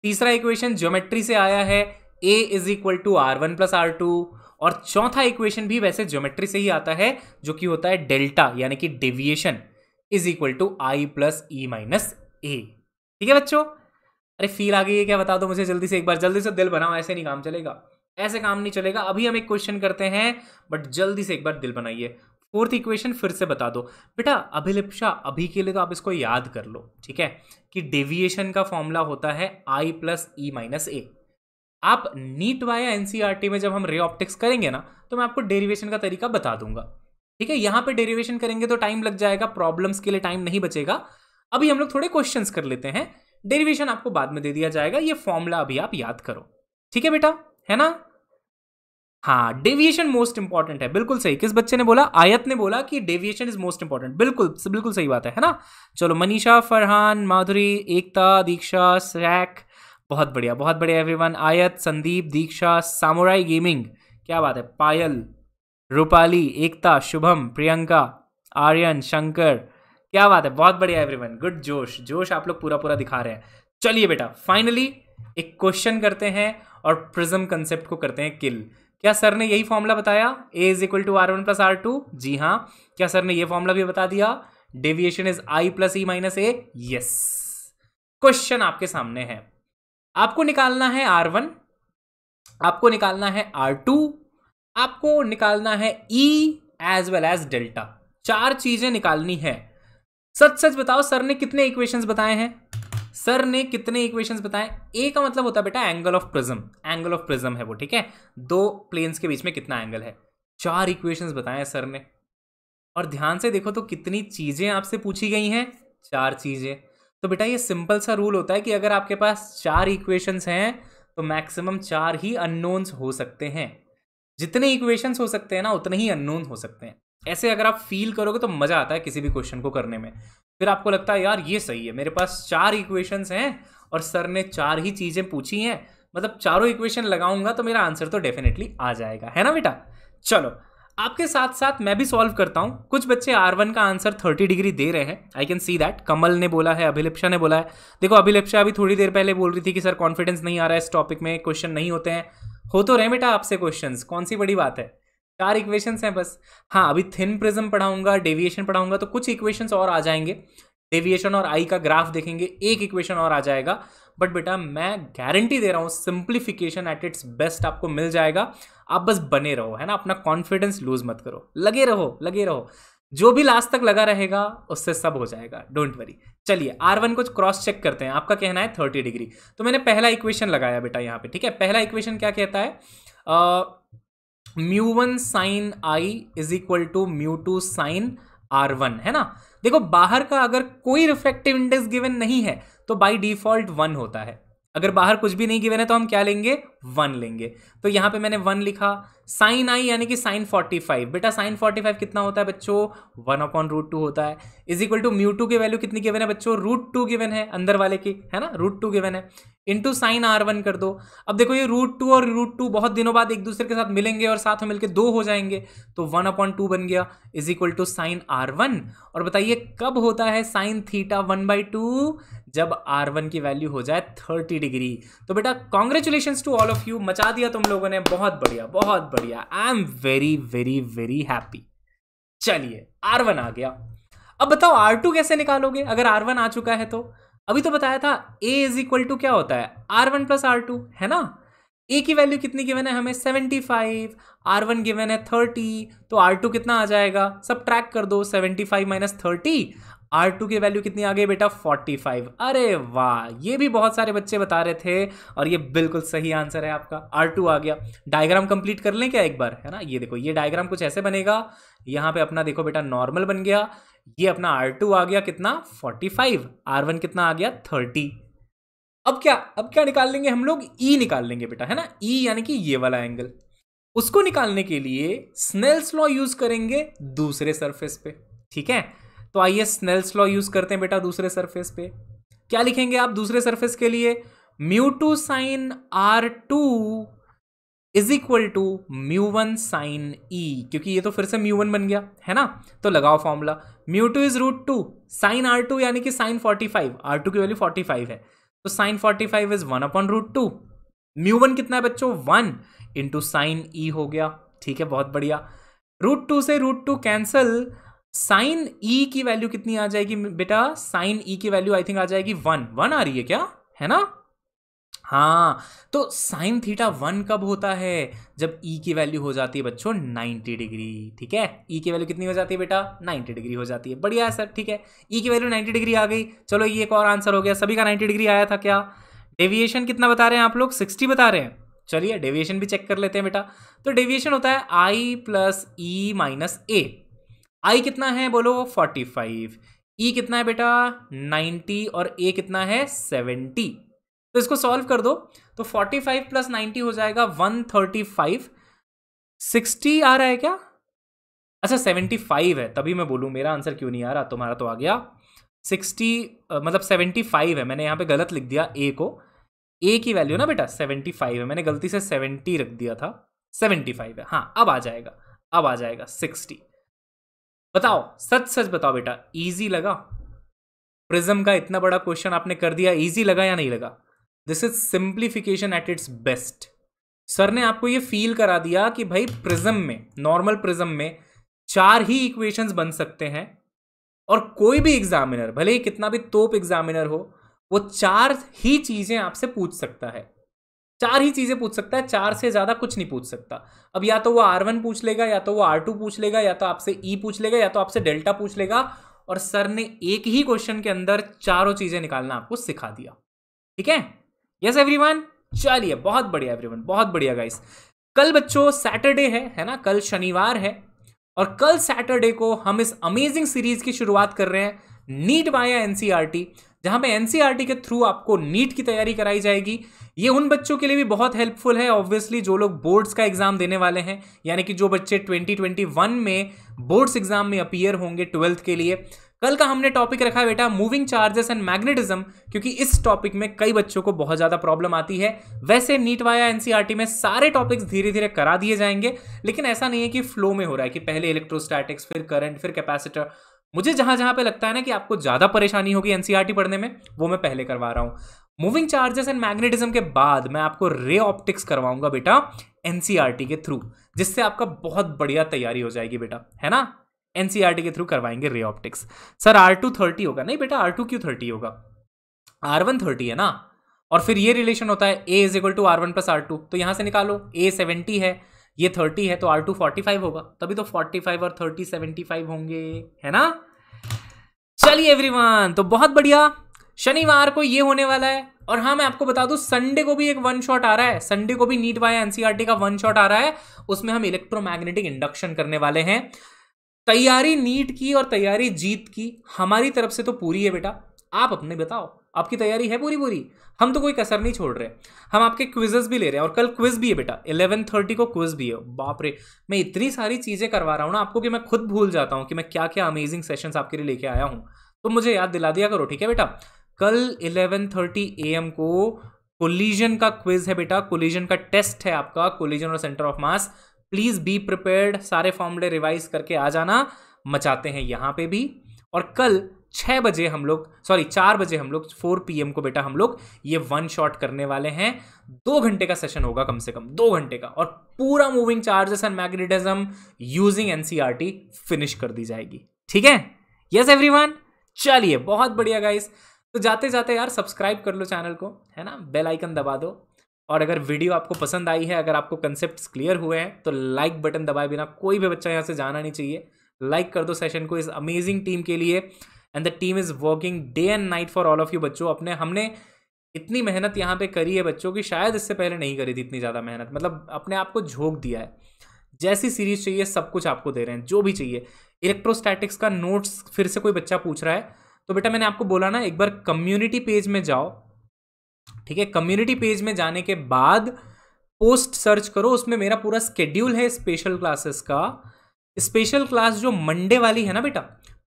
तीसरा इक्वेशन ज्योमेट्री से आया है A is equal to R one plus R two और चौथा इक्वेशन भी वैसे ज्योमेट्री से ही आता है जो कि होता है डेल्टा यानी कि deviation is equal to I plus E minus A ठीक है बच्चों अरे फील आ गई है क्या बता दो मुझे जल्दी से एक बार जल्दी से दिल बनाओ ऐसे नहीं काम चलेगा ऐसे काम नहीं चलेगा अभी हम एक क्वेश्चन करते हैं बट जल्दी से एक बार दिल बनाइए फोर्थ इक्वेशन फिर से बता दो बेटा अभिलिप्सा अभी के लिए तो आप इसको याद कर लो ठीक है कि डेविएशन का फॉर्मूला होता है आई प्लस ई माइनस ए आप नीट वाया एनसीईआरटी e में जब हम रे ऑप्टिक्स करेंगे ना तो मैं आपको डेरिवेशन का तरीका बता दूंगा ठीक है यहाँ पे डेरिवेशन करेंगे तो टाइम लग जाएगा प्रॉब्लम्स के लिए टाइम नहीं बचेगा अभी हम लोग थोड़े क्वेश्चंस कर लेते हैं डेरिवेशन आपको बाद में दे दिया जाएगा ये फॉर्मूला अभी आप याद करो ठीक है बेटा है ना हाँ डेविएशन मोस्ट इंपॉर्टेंट है बिल्कुल सही किस बच्चे ने बोला आयत ने बोला कि डेविएशन इज मोस्ट इंपॉर्टेंट बिल्कुल बिल्कुल सही बात है है ना चलो मनीषा फरहान माधुरी एकता दीक्षा सैक बहुत बढ़िया बहुत बढ़िया एवरीवन आयत संदीप दीक्षा सामुराई गेमिंग क्या बात है पायल रूपाली एकता शुभम प्रियंका आर्यन शंकर क्या बात है बहुत बढ़िया एवरीवन गुड जोश जोश आप लोग पूरा पूरा दिखा रहे हैं चलिए बेटा फाइनली एक क्वेश्चन करते हैं और प्रिज्म कंसेप्ट को करते हैं किल क्या सर ने यही फॉर्मूला बताया A is equal to R one plus R two जी हाँ क्या सर ने यह फॉर्मूला भी बता दिया deviation is I plus E minus A yes question आपके सामने है आपको निकालना है आर वन आपको निकालना है आर टू आपको निकालना है E as well as delta चार चीजें निकालनी है सच सच बताओ सर ने कितने इक्वेशंस बताए हैं सर ने कितने इक्वेशंस बताए ए का मतलब होता है बेटा angle of prism angle of prism है वो ठीक है दो प्लेन्स के बीच में कितना एंगल है चार इक्वेशंस बताए हैं सर ने और ध्यान से देखो तो कितनी चीजें आपसे पूछी गई हैं चार चीजें तो बेटा ये सिंपल सा रूल होता है कि अगर आपके पास चार इक्वेशंस हैं तो मैक्सिमम चार ही अननोन्स हो सकते हैं जितने इक्वेशंस हो सकते हैं ना उतने ही अननोन हो सकते हैं ऐसे अगर आप फील करोगे तो मज़ा आता है किसी भी क्वेश्चन को करने में फिर आपको लगता है यार ये सही है मेरे पास चार इक्वेशंस हैं और सर ने चार ही चीज़ें पूछी हैं मतलब चारों इक्वेशन लगाऊंगा तो मेरा आंसर तो डेफिनेटली आ जाएगा है ना बेटा चलो आपके साथ साथ मैं भी सॉल्व करता हूँ कुछ बच्चे आर वन का आंसर थर्टी डिग्री दे रहे हैं आई कैन सी दैट कमल ने बोला है अभिलिप्सा ने बोला है देखो अभिलिप्सा अभी थोड़ी देर पहले बोल रही थी कि सर कॉन्फिडेंस नहीं आ रहा है इस टॉपिक में क्वेश्चन नहीं होते हैं हो तो रहे बेटा आपसे क्वेश्चन कौन सी बड़ी बात है चार इक्वेशंस हैं बस हाँ अभी थिन प्रिज्म पढ़ाऊंगा डेविएशन पढ़ाऊंगा तो कुछ इक्वेशंस और आ जाएंगे डेविएशन और आई का ग्राफ देखेंगे एक इक्वेशन और आ जाएगा बट बेटा मैं गारंटी दे रहा हूँ सिंप्लीफिकेशन एट इट्स बेस्ट आपको मिल जाएगा आप बस बने रहो है ना अपना कॉन्फिडेंस लूज मत करो लगे रहो लगे रहो जो भी लास्ट तक लगा रहेगा उससे सब हो जाएगा डोंट वरी चलिए आर वन को क्रॉस चेक करते हैं आपका कहना है थर्टी डिग्री तो मैंने पहला इक्वेशन लगाया बेटा यहाँ पे ठीक है पहला इक्वेशन क्या कहता है mu one sine I is equal to mu two sine R one है ना देखो बाहर का अगर कोई रिफ्लेक्टिव इंडेक्स गिवन नहीं है तो बाई डिफॉल्ट वन होता है अगर बाहर कुछ भी नहीं गिवन है तो हम क्या लेंगे वन लेंगे तो यहाँ पे मैंने वन लिखा साइन आई यानी कि साइन फोर्टी फाइव बेटा साइन फोर्टी फाइव कितना होता है बच्चों वन अपॉन रूट टू होता है is equal to mu two की वैल्यू कितनी गिवन है बच्चों रूट टू गिवन है अंदर वाले की है ना रूट टू गिवन है इंटू साइन आर वन कर दो अब देखो ये रूट टू और रूट टू बहुत दिनों बाद एक दूसरे के साथ मिलेंगे और साथ में मिलकर दो हो जाएंगे तो वन अपॉन टू बन गया is equal to sine R one और बताइए कब होता है sine theta one by two जब आर वन की वैल्यू हो जाए थर्टी डिग्री तो बेटा congratulation to all of you मचा दिया तुम लोगों ने बहुत बढ़िया बहुत बढ़िया I am very very very happy चलिए आर वन आ गया अब बताओ आर टू कैसे निकालोगे अगर आर वन आ चुका है तो अभी तो बताया था ए इज इक्वल टू क्या होता है R one plus R two है ना ए की वैल्यू कितनी गिवन है हमें seventy five R one given है थर्टी तो आर टू कितना आ जाएगा सब ट्रैक कर दो seventy five minus thirty R two की वैल्यू कितनी आ गई बेटा फोर्टी फाइव अरे वाह ये भी बहुत सारे बच्चे बता रहे थे और ये बिल्कुल सही आंसर है आपका आर टू आ गया डायग्राम कंप्लीट कर लें क्या एक बार है ना ये देखो ये डायग्राम कुछ ऐसे बनेगा यहाँ पे अपना देखो बेटा नॉर्मल बन गया ये अपना आर टू आ गया कितना फोर्टी फाइव आर वन कितना आ गया थर्टी अब क्या अब क्या निकाल लेंगे हम लोग ई e निकाल लेंगे बेटा है ना ई e यानी कि ये वाला एंगल उसको निकालने के लिए स्नेल्स लॉ यूज करेंगे दूसरे सरफेस पे ठीक है तो आइए स्नेल्स लॉ यूज करते हैं बेटा दूसरे सरफेस पे क्या लिखेंगे आप दूसरे सरफेस के लिए mu two sine R two is equal to mu one sine E क्योंकि ये तो फिर से म्यू वन बन गया है ना तो लगाओ formula mu two is root two sine R two यानी कि sine forty five R two की वैल्यू फोर्टी फाइव है तो sine forty five is one upon root two mu one कितना है बच्चों वन इंटू साइन ई हो गया ठीक है बहुत बढ़िया रूट टू से root two cancel sine E e की वैल्यू कितनी आ जाएगी बेटा साइन ई e की वैल्यू आई थिंक आ जाएगी वन वन आ रही है क्या है ना हाँ तो साइन थीटा वन कब होता है जब ई e की वैल्यू हो जाती है बच्चों नाइन्टी डिग्री ठीक है ई e की वैल्यू कितनी हो जाती है बेटा नाइन्टी डिग्री हो जाती है बढ़िया है सर ठीक है ई e की वैल्यू नाइन्टी डिग्री आ गई चलो ये एक और आंसर हो गया सभी का नाइन्टी डिग्री आया था क्या डेविएशन कितना बता रहे हैं आप लोग सिक्सटी बता रहे हैं चलिए डेविएशन भी चेक कर लेते हैं बेटा तो डेविएशन होता है आई प्लस ई माइनस ए आई कितना है बोलो फोर्टी फाइव ई कितना है बेटा नाइन्टी और ए कितना है सेवेंटी तो इसको सॉल्व कर दो तो फोर्टी फाइव प्लस नाइन्टी हो जाएगा वन थर्टी फाइव सिक्सटी आ रहा है क्या अच्छा सेवेंटी फाइव है तभी मैं बोलूँ मेरा आंसर क्यों नहीं आ रहा तुम्हारा तो आ गया सिक्सटी मतलब सेवेंटी फाइव है मैंने यहाँ पे गलत लिख दिया ए को ए की वैल्यू ना बेटा सेवेंटी फाइव है मैंने गलती से सेवेंटी रख दिया था सेवेंटी फाइव है हाँ अब आ जाएगा अब आ जाएगा सिक्सटी बताओ सच सच बताओ बेटा इजी लगा प्रिज्म का इतना बड़ा क्वेश्चन आपने कर दिया इजी लगा या नहीं लगा this is simplification at its best sir ने आपको ये फील करा दिया कि भाई प्रिज्म में नॉर्मल प्रिज्म में चार ही इक्वेशंस बन सकते हैं और कोई भी एग्जामिनर भले ही कितना भी तोप एग्जामिनर हो वो चार ही चीज़ें आपसे पूछ सकता है चार ही चीज़ें पूछ सकता है चार से ज़्यादा कुछ नहीं पूछ सकता अब या तो वो आर वन पूछ लेगा या तो वो आर टू पूछ लेगा या तो आपसे ई e पूछ लेगा या तो आपसे डेल्टा पूछ लेगा और सर ने एक ही क्वेश्चन के अंदर चारों चीज़ें निकालना आपको सिखा दिया ठीक है यस एवरी चलिए बहुत बढ़िया एवरी बहुत बढ़िया गाइस कल बच्चों सैटरडे है है ना कल शनिवार है और कल सैटरडे को हम इस अमेजिंग सीरीज की शुरुआत कर रहे हैं नीट बाया एनसीआरटी जहां पे एनसीईआरटी e के थ्रू आपको नीट की तैयारी कराई जाएगी ये उन बच्चों के लिए भी बहुत हेल्पफुल है ऑब्वियसली जो लोग बोर्ड्स का एग्जाम देने वाले हैं यानी कि जो बच्चे 2021 में बोर्ड्स एग्जाम में अपीयर होंगे ट्वेल्थ के लिए कल का हमने टॉपिक रखा है बेटा मूविंग चार्जेस एंड मैग्नेटिज्म क्योंकि इस टॉपिक में कई बच्चों को बहुत ज़्यादा प्रॉब्लम आती है वैसे नीट वाया एनसीईआरटी e में सारे टॉपिक्स धीरे धीरे करा दिए जाएंगे लेकिन ऐसा नहीं है कि फ्लो में हो रहा है कि पहले इलेक्ट्रोस्टैटिक्स फिर करंट फिर कैपेसिटर मुझे जहां जहां पे लगता है ना कि आपको ज़्यादा परेशानी होगी एनसीआर e पढ़ने में वो मैं पहले करवा रहा हूं मूविंग चार्जेस एंड मैग्नेटिज्म के बाद मैं आपको रे ऑप्टिक्स करवाऊंगा बेटा एनसीआर e के थ्रू जिससे आपका बहुत बढ़िया तैयारी हो जाएगी बेटा है ना एनसीआर e के थ्रू करवाएंगे ray optics sir R two thirty होगा नहीं बेटा आर टू क्यू थर्टी होगा आर वन थर्टी है ना और फिर ये रिलेशन होता है A is equal to R one plus R two तो यहां से निकालो ए सेवेंटी है ये थर्टी है तो आर टू फोर्टी फाइव होगा तभी तो फोर्टी फाइव और थर्टी सेवेंटी फाइव होंगे है ना चलिए एवरीवन तो बहुत बढ़िया शनिवार को ये होने वाला है और हाँ मैं आपको बता दूं संडे को भी एक वन शॉट आ रहा है संडे को भी नीट वाई एनसीआरटी का वन शॉट आ रहा है उसमें हम इलेक्ट्रोमैग्नेटिक इंडक्शन करने वाले हैं तैयारी नीट की और तैयारी जीत की हमारी तरफ से तो पूरी है बेटा आप अपने बताओ आपकी तैयारी है पूरी पूरी हम तो कोई कसर नहीं छोड़ रहे हम आपके क्विजेस भी ले रहे हैं और कल क्विज भी है बेटा इलेवन थर्टी को क्विज भी है बाप रे मैं इतनी सारी चीज़ें करवा रहा हूँ ना आपको कि मैं खुद भूल जाता हूँ कि मैं क्या क्या अमेजिंग सेशंस आपके लिए लेके आया हूँ तो मुझे याद दिला दिया करो ठीक है बेटा कल इलेवन थर्टी ए एम को कोलिजन का क्विज है बेटा कोलिजन का टेस्ट है आपका कोलिजन और centre of mass please be prepared सारे फॉर्मूले रिवाइज करके आ जाना मचाते हैं यहाँ पे भी और कल छः बजे हम लोग सॉरी चार बजे हम लोग फोर पी को बेटा हम लोग ये वन शॉट करने वाले हैं दो घंटे का सेशन होगा कम से कम दो घंटे का और पूरा moving charges and magnetism using an फिनिश कर दी जाएगी ठीक है यस एवरी चलिए बहुत बढ़िया गाइस तो जाते जाते यार सब्सक्राइब कर लो चैनल को है ना बेल आइकन दबा दो और अगर वीडियो आपको पसंद आई है अगर आपको कंसेप्ट क्लियर हुए हैं तो लाइक बटन दबाए बिना कोई भी बच्चा यहाँ से जाना नहीं चाहिए लाइक कर दो सेशन को इस अमेजिंग टीम के लिए and the team is working day and night for all of you बच्चों अपने हमने इतनी मेहनत यहाँ पे करी है बच्चों की शायद इससे पहले नहीं करी थी इतनी ज़्यादा मेहनत मतलब अपने आप को झोंक दिया है जैसी सीरीज चाहिए सब कुछ आपको दे रहे हैं जो भी चाहिए इलेक्ट्रोस्टैटिक्स का नोट्स फिर से कोई बच्चा पूछ रहा है तो बेटा मैंने आपको बोला ना एक बार कम्युनिटी पेज में जाओ ठीक है कम्युनिटी पेज में जाने के बाद पोस्ट सर्च करो उसमें मेरा पूरा स्केड्यूल है स्पेशल क्लासेस का स्पेशल क्लास जो मंडे वाली है ना बेटा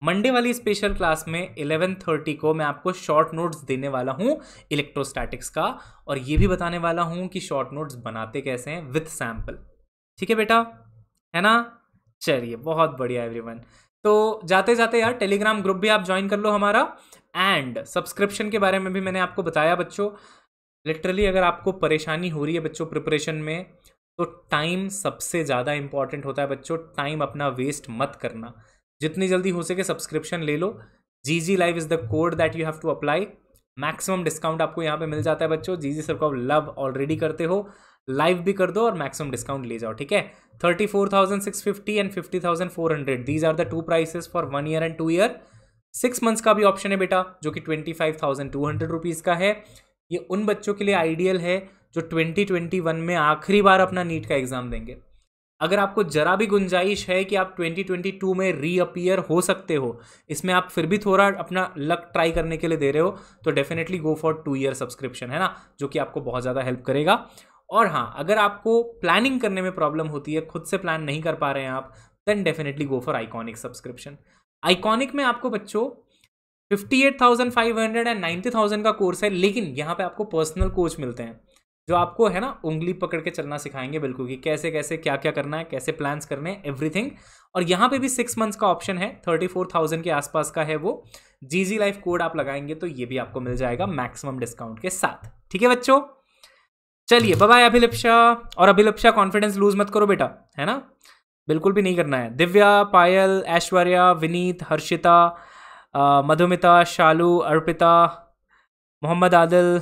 मंडे वाली स्पेशल क्लास में 11:30 को मैं आपको शॉर्ट नोट्स देने वाला हूँ इलेक्ट्रोस्टैटिक्स का और ये भी बताने वाला हूँ कि शॉर्ट नोट्स बनाते कैसे हैं विथ सैम्पल ठीक है बेटा है ना चलिए बहुत बढ़िया एवरीवन तो जाते जाते यार टेलीग्राम ग्रुप भी आप ज्वाइन कर लो हमारा एंड सब्सक्रिप्शन के बारे में भी मैंने आपको बताया बच्चों लिटरली अगर आपको परेशानी हो रही है बच्चों प्रिपरेशन में तो टाइम सबसे ज़्यादा इंपॉर्टेंट होता है बच्चों टाइम अपना वेस्ट मत करना जितनी जल्दी हो सके सब्सक्रिप्शन ले लो जी G live is the code that you have to apply maximum discount आपको यहाँ पे मिल जाता है बच्चों जी जी सर को आप लव ऑलरेडी करते हो लाइव भी कर दो और मैक्सिमम डिस्काउंट ले जाओ ठीक है thirty four thousand six fifty and fifty thousand four hundred these are the two prices for one year and two year six months का भी ऑप्शन है बेटा जो कि twenty five thousand two hundred rupees का है ये उन बच्चों के लिए आइडियल है जो ट्वेंटी ट्वेंटी वन में आखिरी बार अपना नीट का एग्ज़ाम देंगे अगर आपको ज़रा भी गुंजाइश है कि आप 2022 में रीअपियर हो सकते हो इसमें आप फिर भी थोड़ा अपना लक ट्राई करने के लिए दे रहे हो तो definitely go for two year subscription है ना जो कि आपको बहुत ज़्यादा हेल्प करेगा और हाँ अगर आपको प्लानिंग करने में प्रॉब्लम होती है खुद से प्लान नहीं कर पा रहे हैं आप then definitely go for iconic subscription iconic में आपको बच्चों fifty eight thousand five hundred and ninety thousand का कोर्स है लेकिन यहाँ पे आपको पर्सनल कोच मिलते हैं जो आपको है ना उंगली पकड़ के चलना सिखाएंगे बिल्कुल कि कैसे कैसे क्या क्या करना है कैसे प्लान्स करने हैं एवरीथिंग और यहाँ पे भी सिक्स मंथ्स का ऑप्शन है थर्टी फोर थाउजेंड के आसपास का है वो जी जी लाइफ कोड आप लगाएंगे तो ये भी आपको मिल जाएगा मैक्सिमम डिस्काउंट के साथ ठीक है बच्चों चलिए बाय अभिलिप्सा और अभिलिप्सा कॉन्फिडेंस लूज मत करो बेटा है ना बिल्कुल भी नहीं करना है दिव्या पायल ऐश्वर्या विनीत हर्षिता मधुमिता शालू अर्पिता मोहम्मद आदिल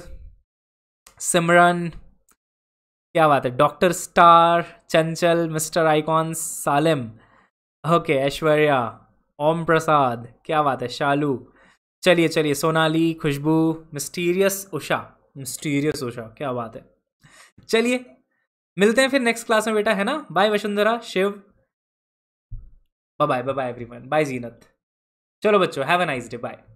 सिमरन क्या बात है doctor star Chanchal mister icon Salim okay Aishwarya Om Prasad क्या बात है शालू चलिए चलिए सोनाली खुशबू मिस्टीरियस उषा मिस्टीरियस उषा क्या बात है चलिए मिलते हैं फिर नेक्स्ट क्लास में बेटा है ना bye Vasundhara Shiv bye bye bye everyone bye Zeenat चलो बच्चों have a nice day bye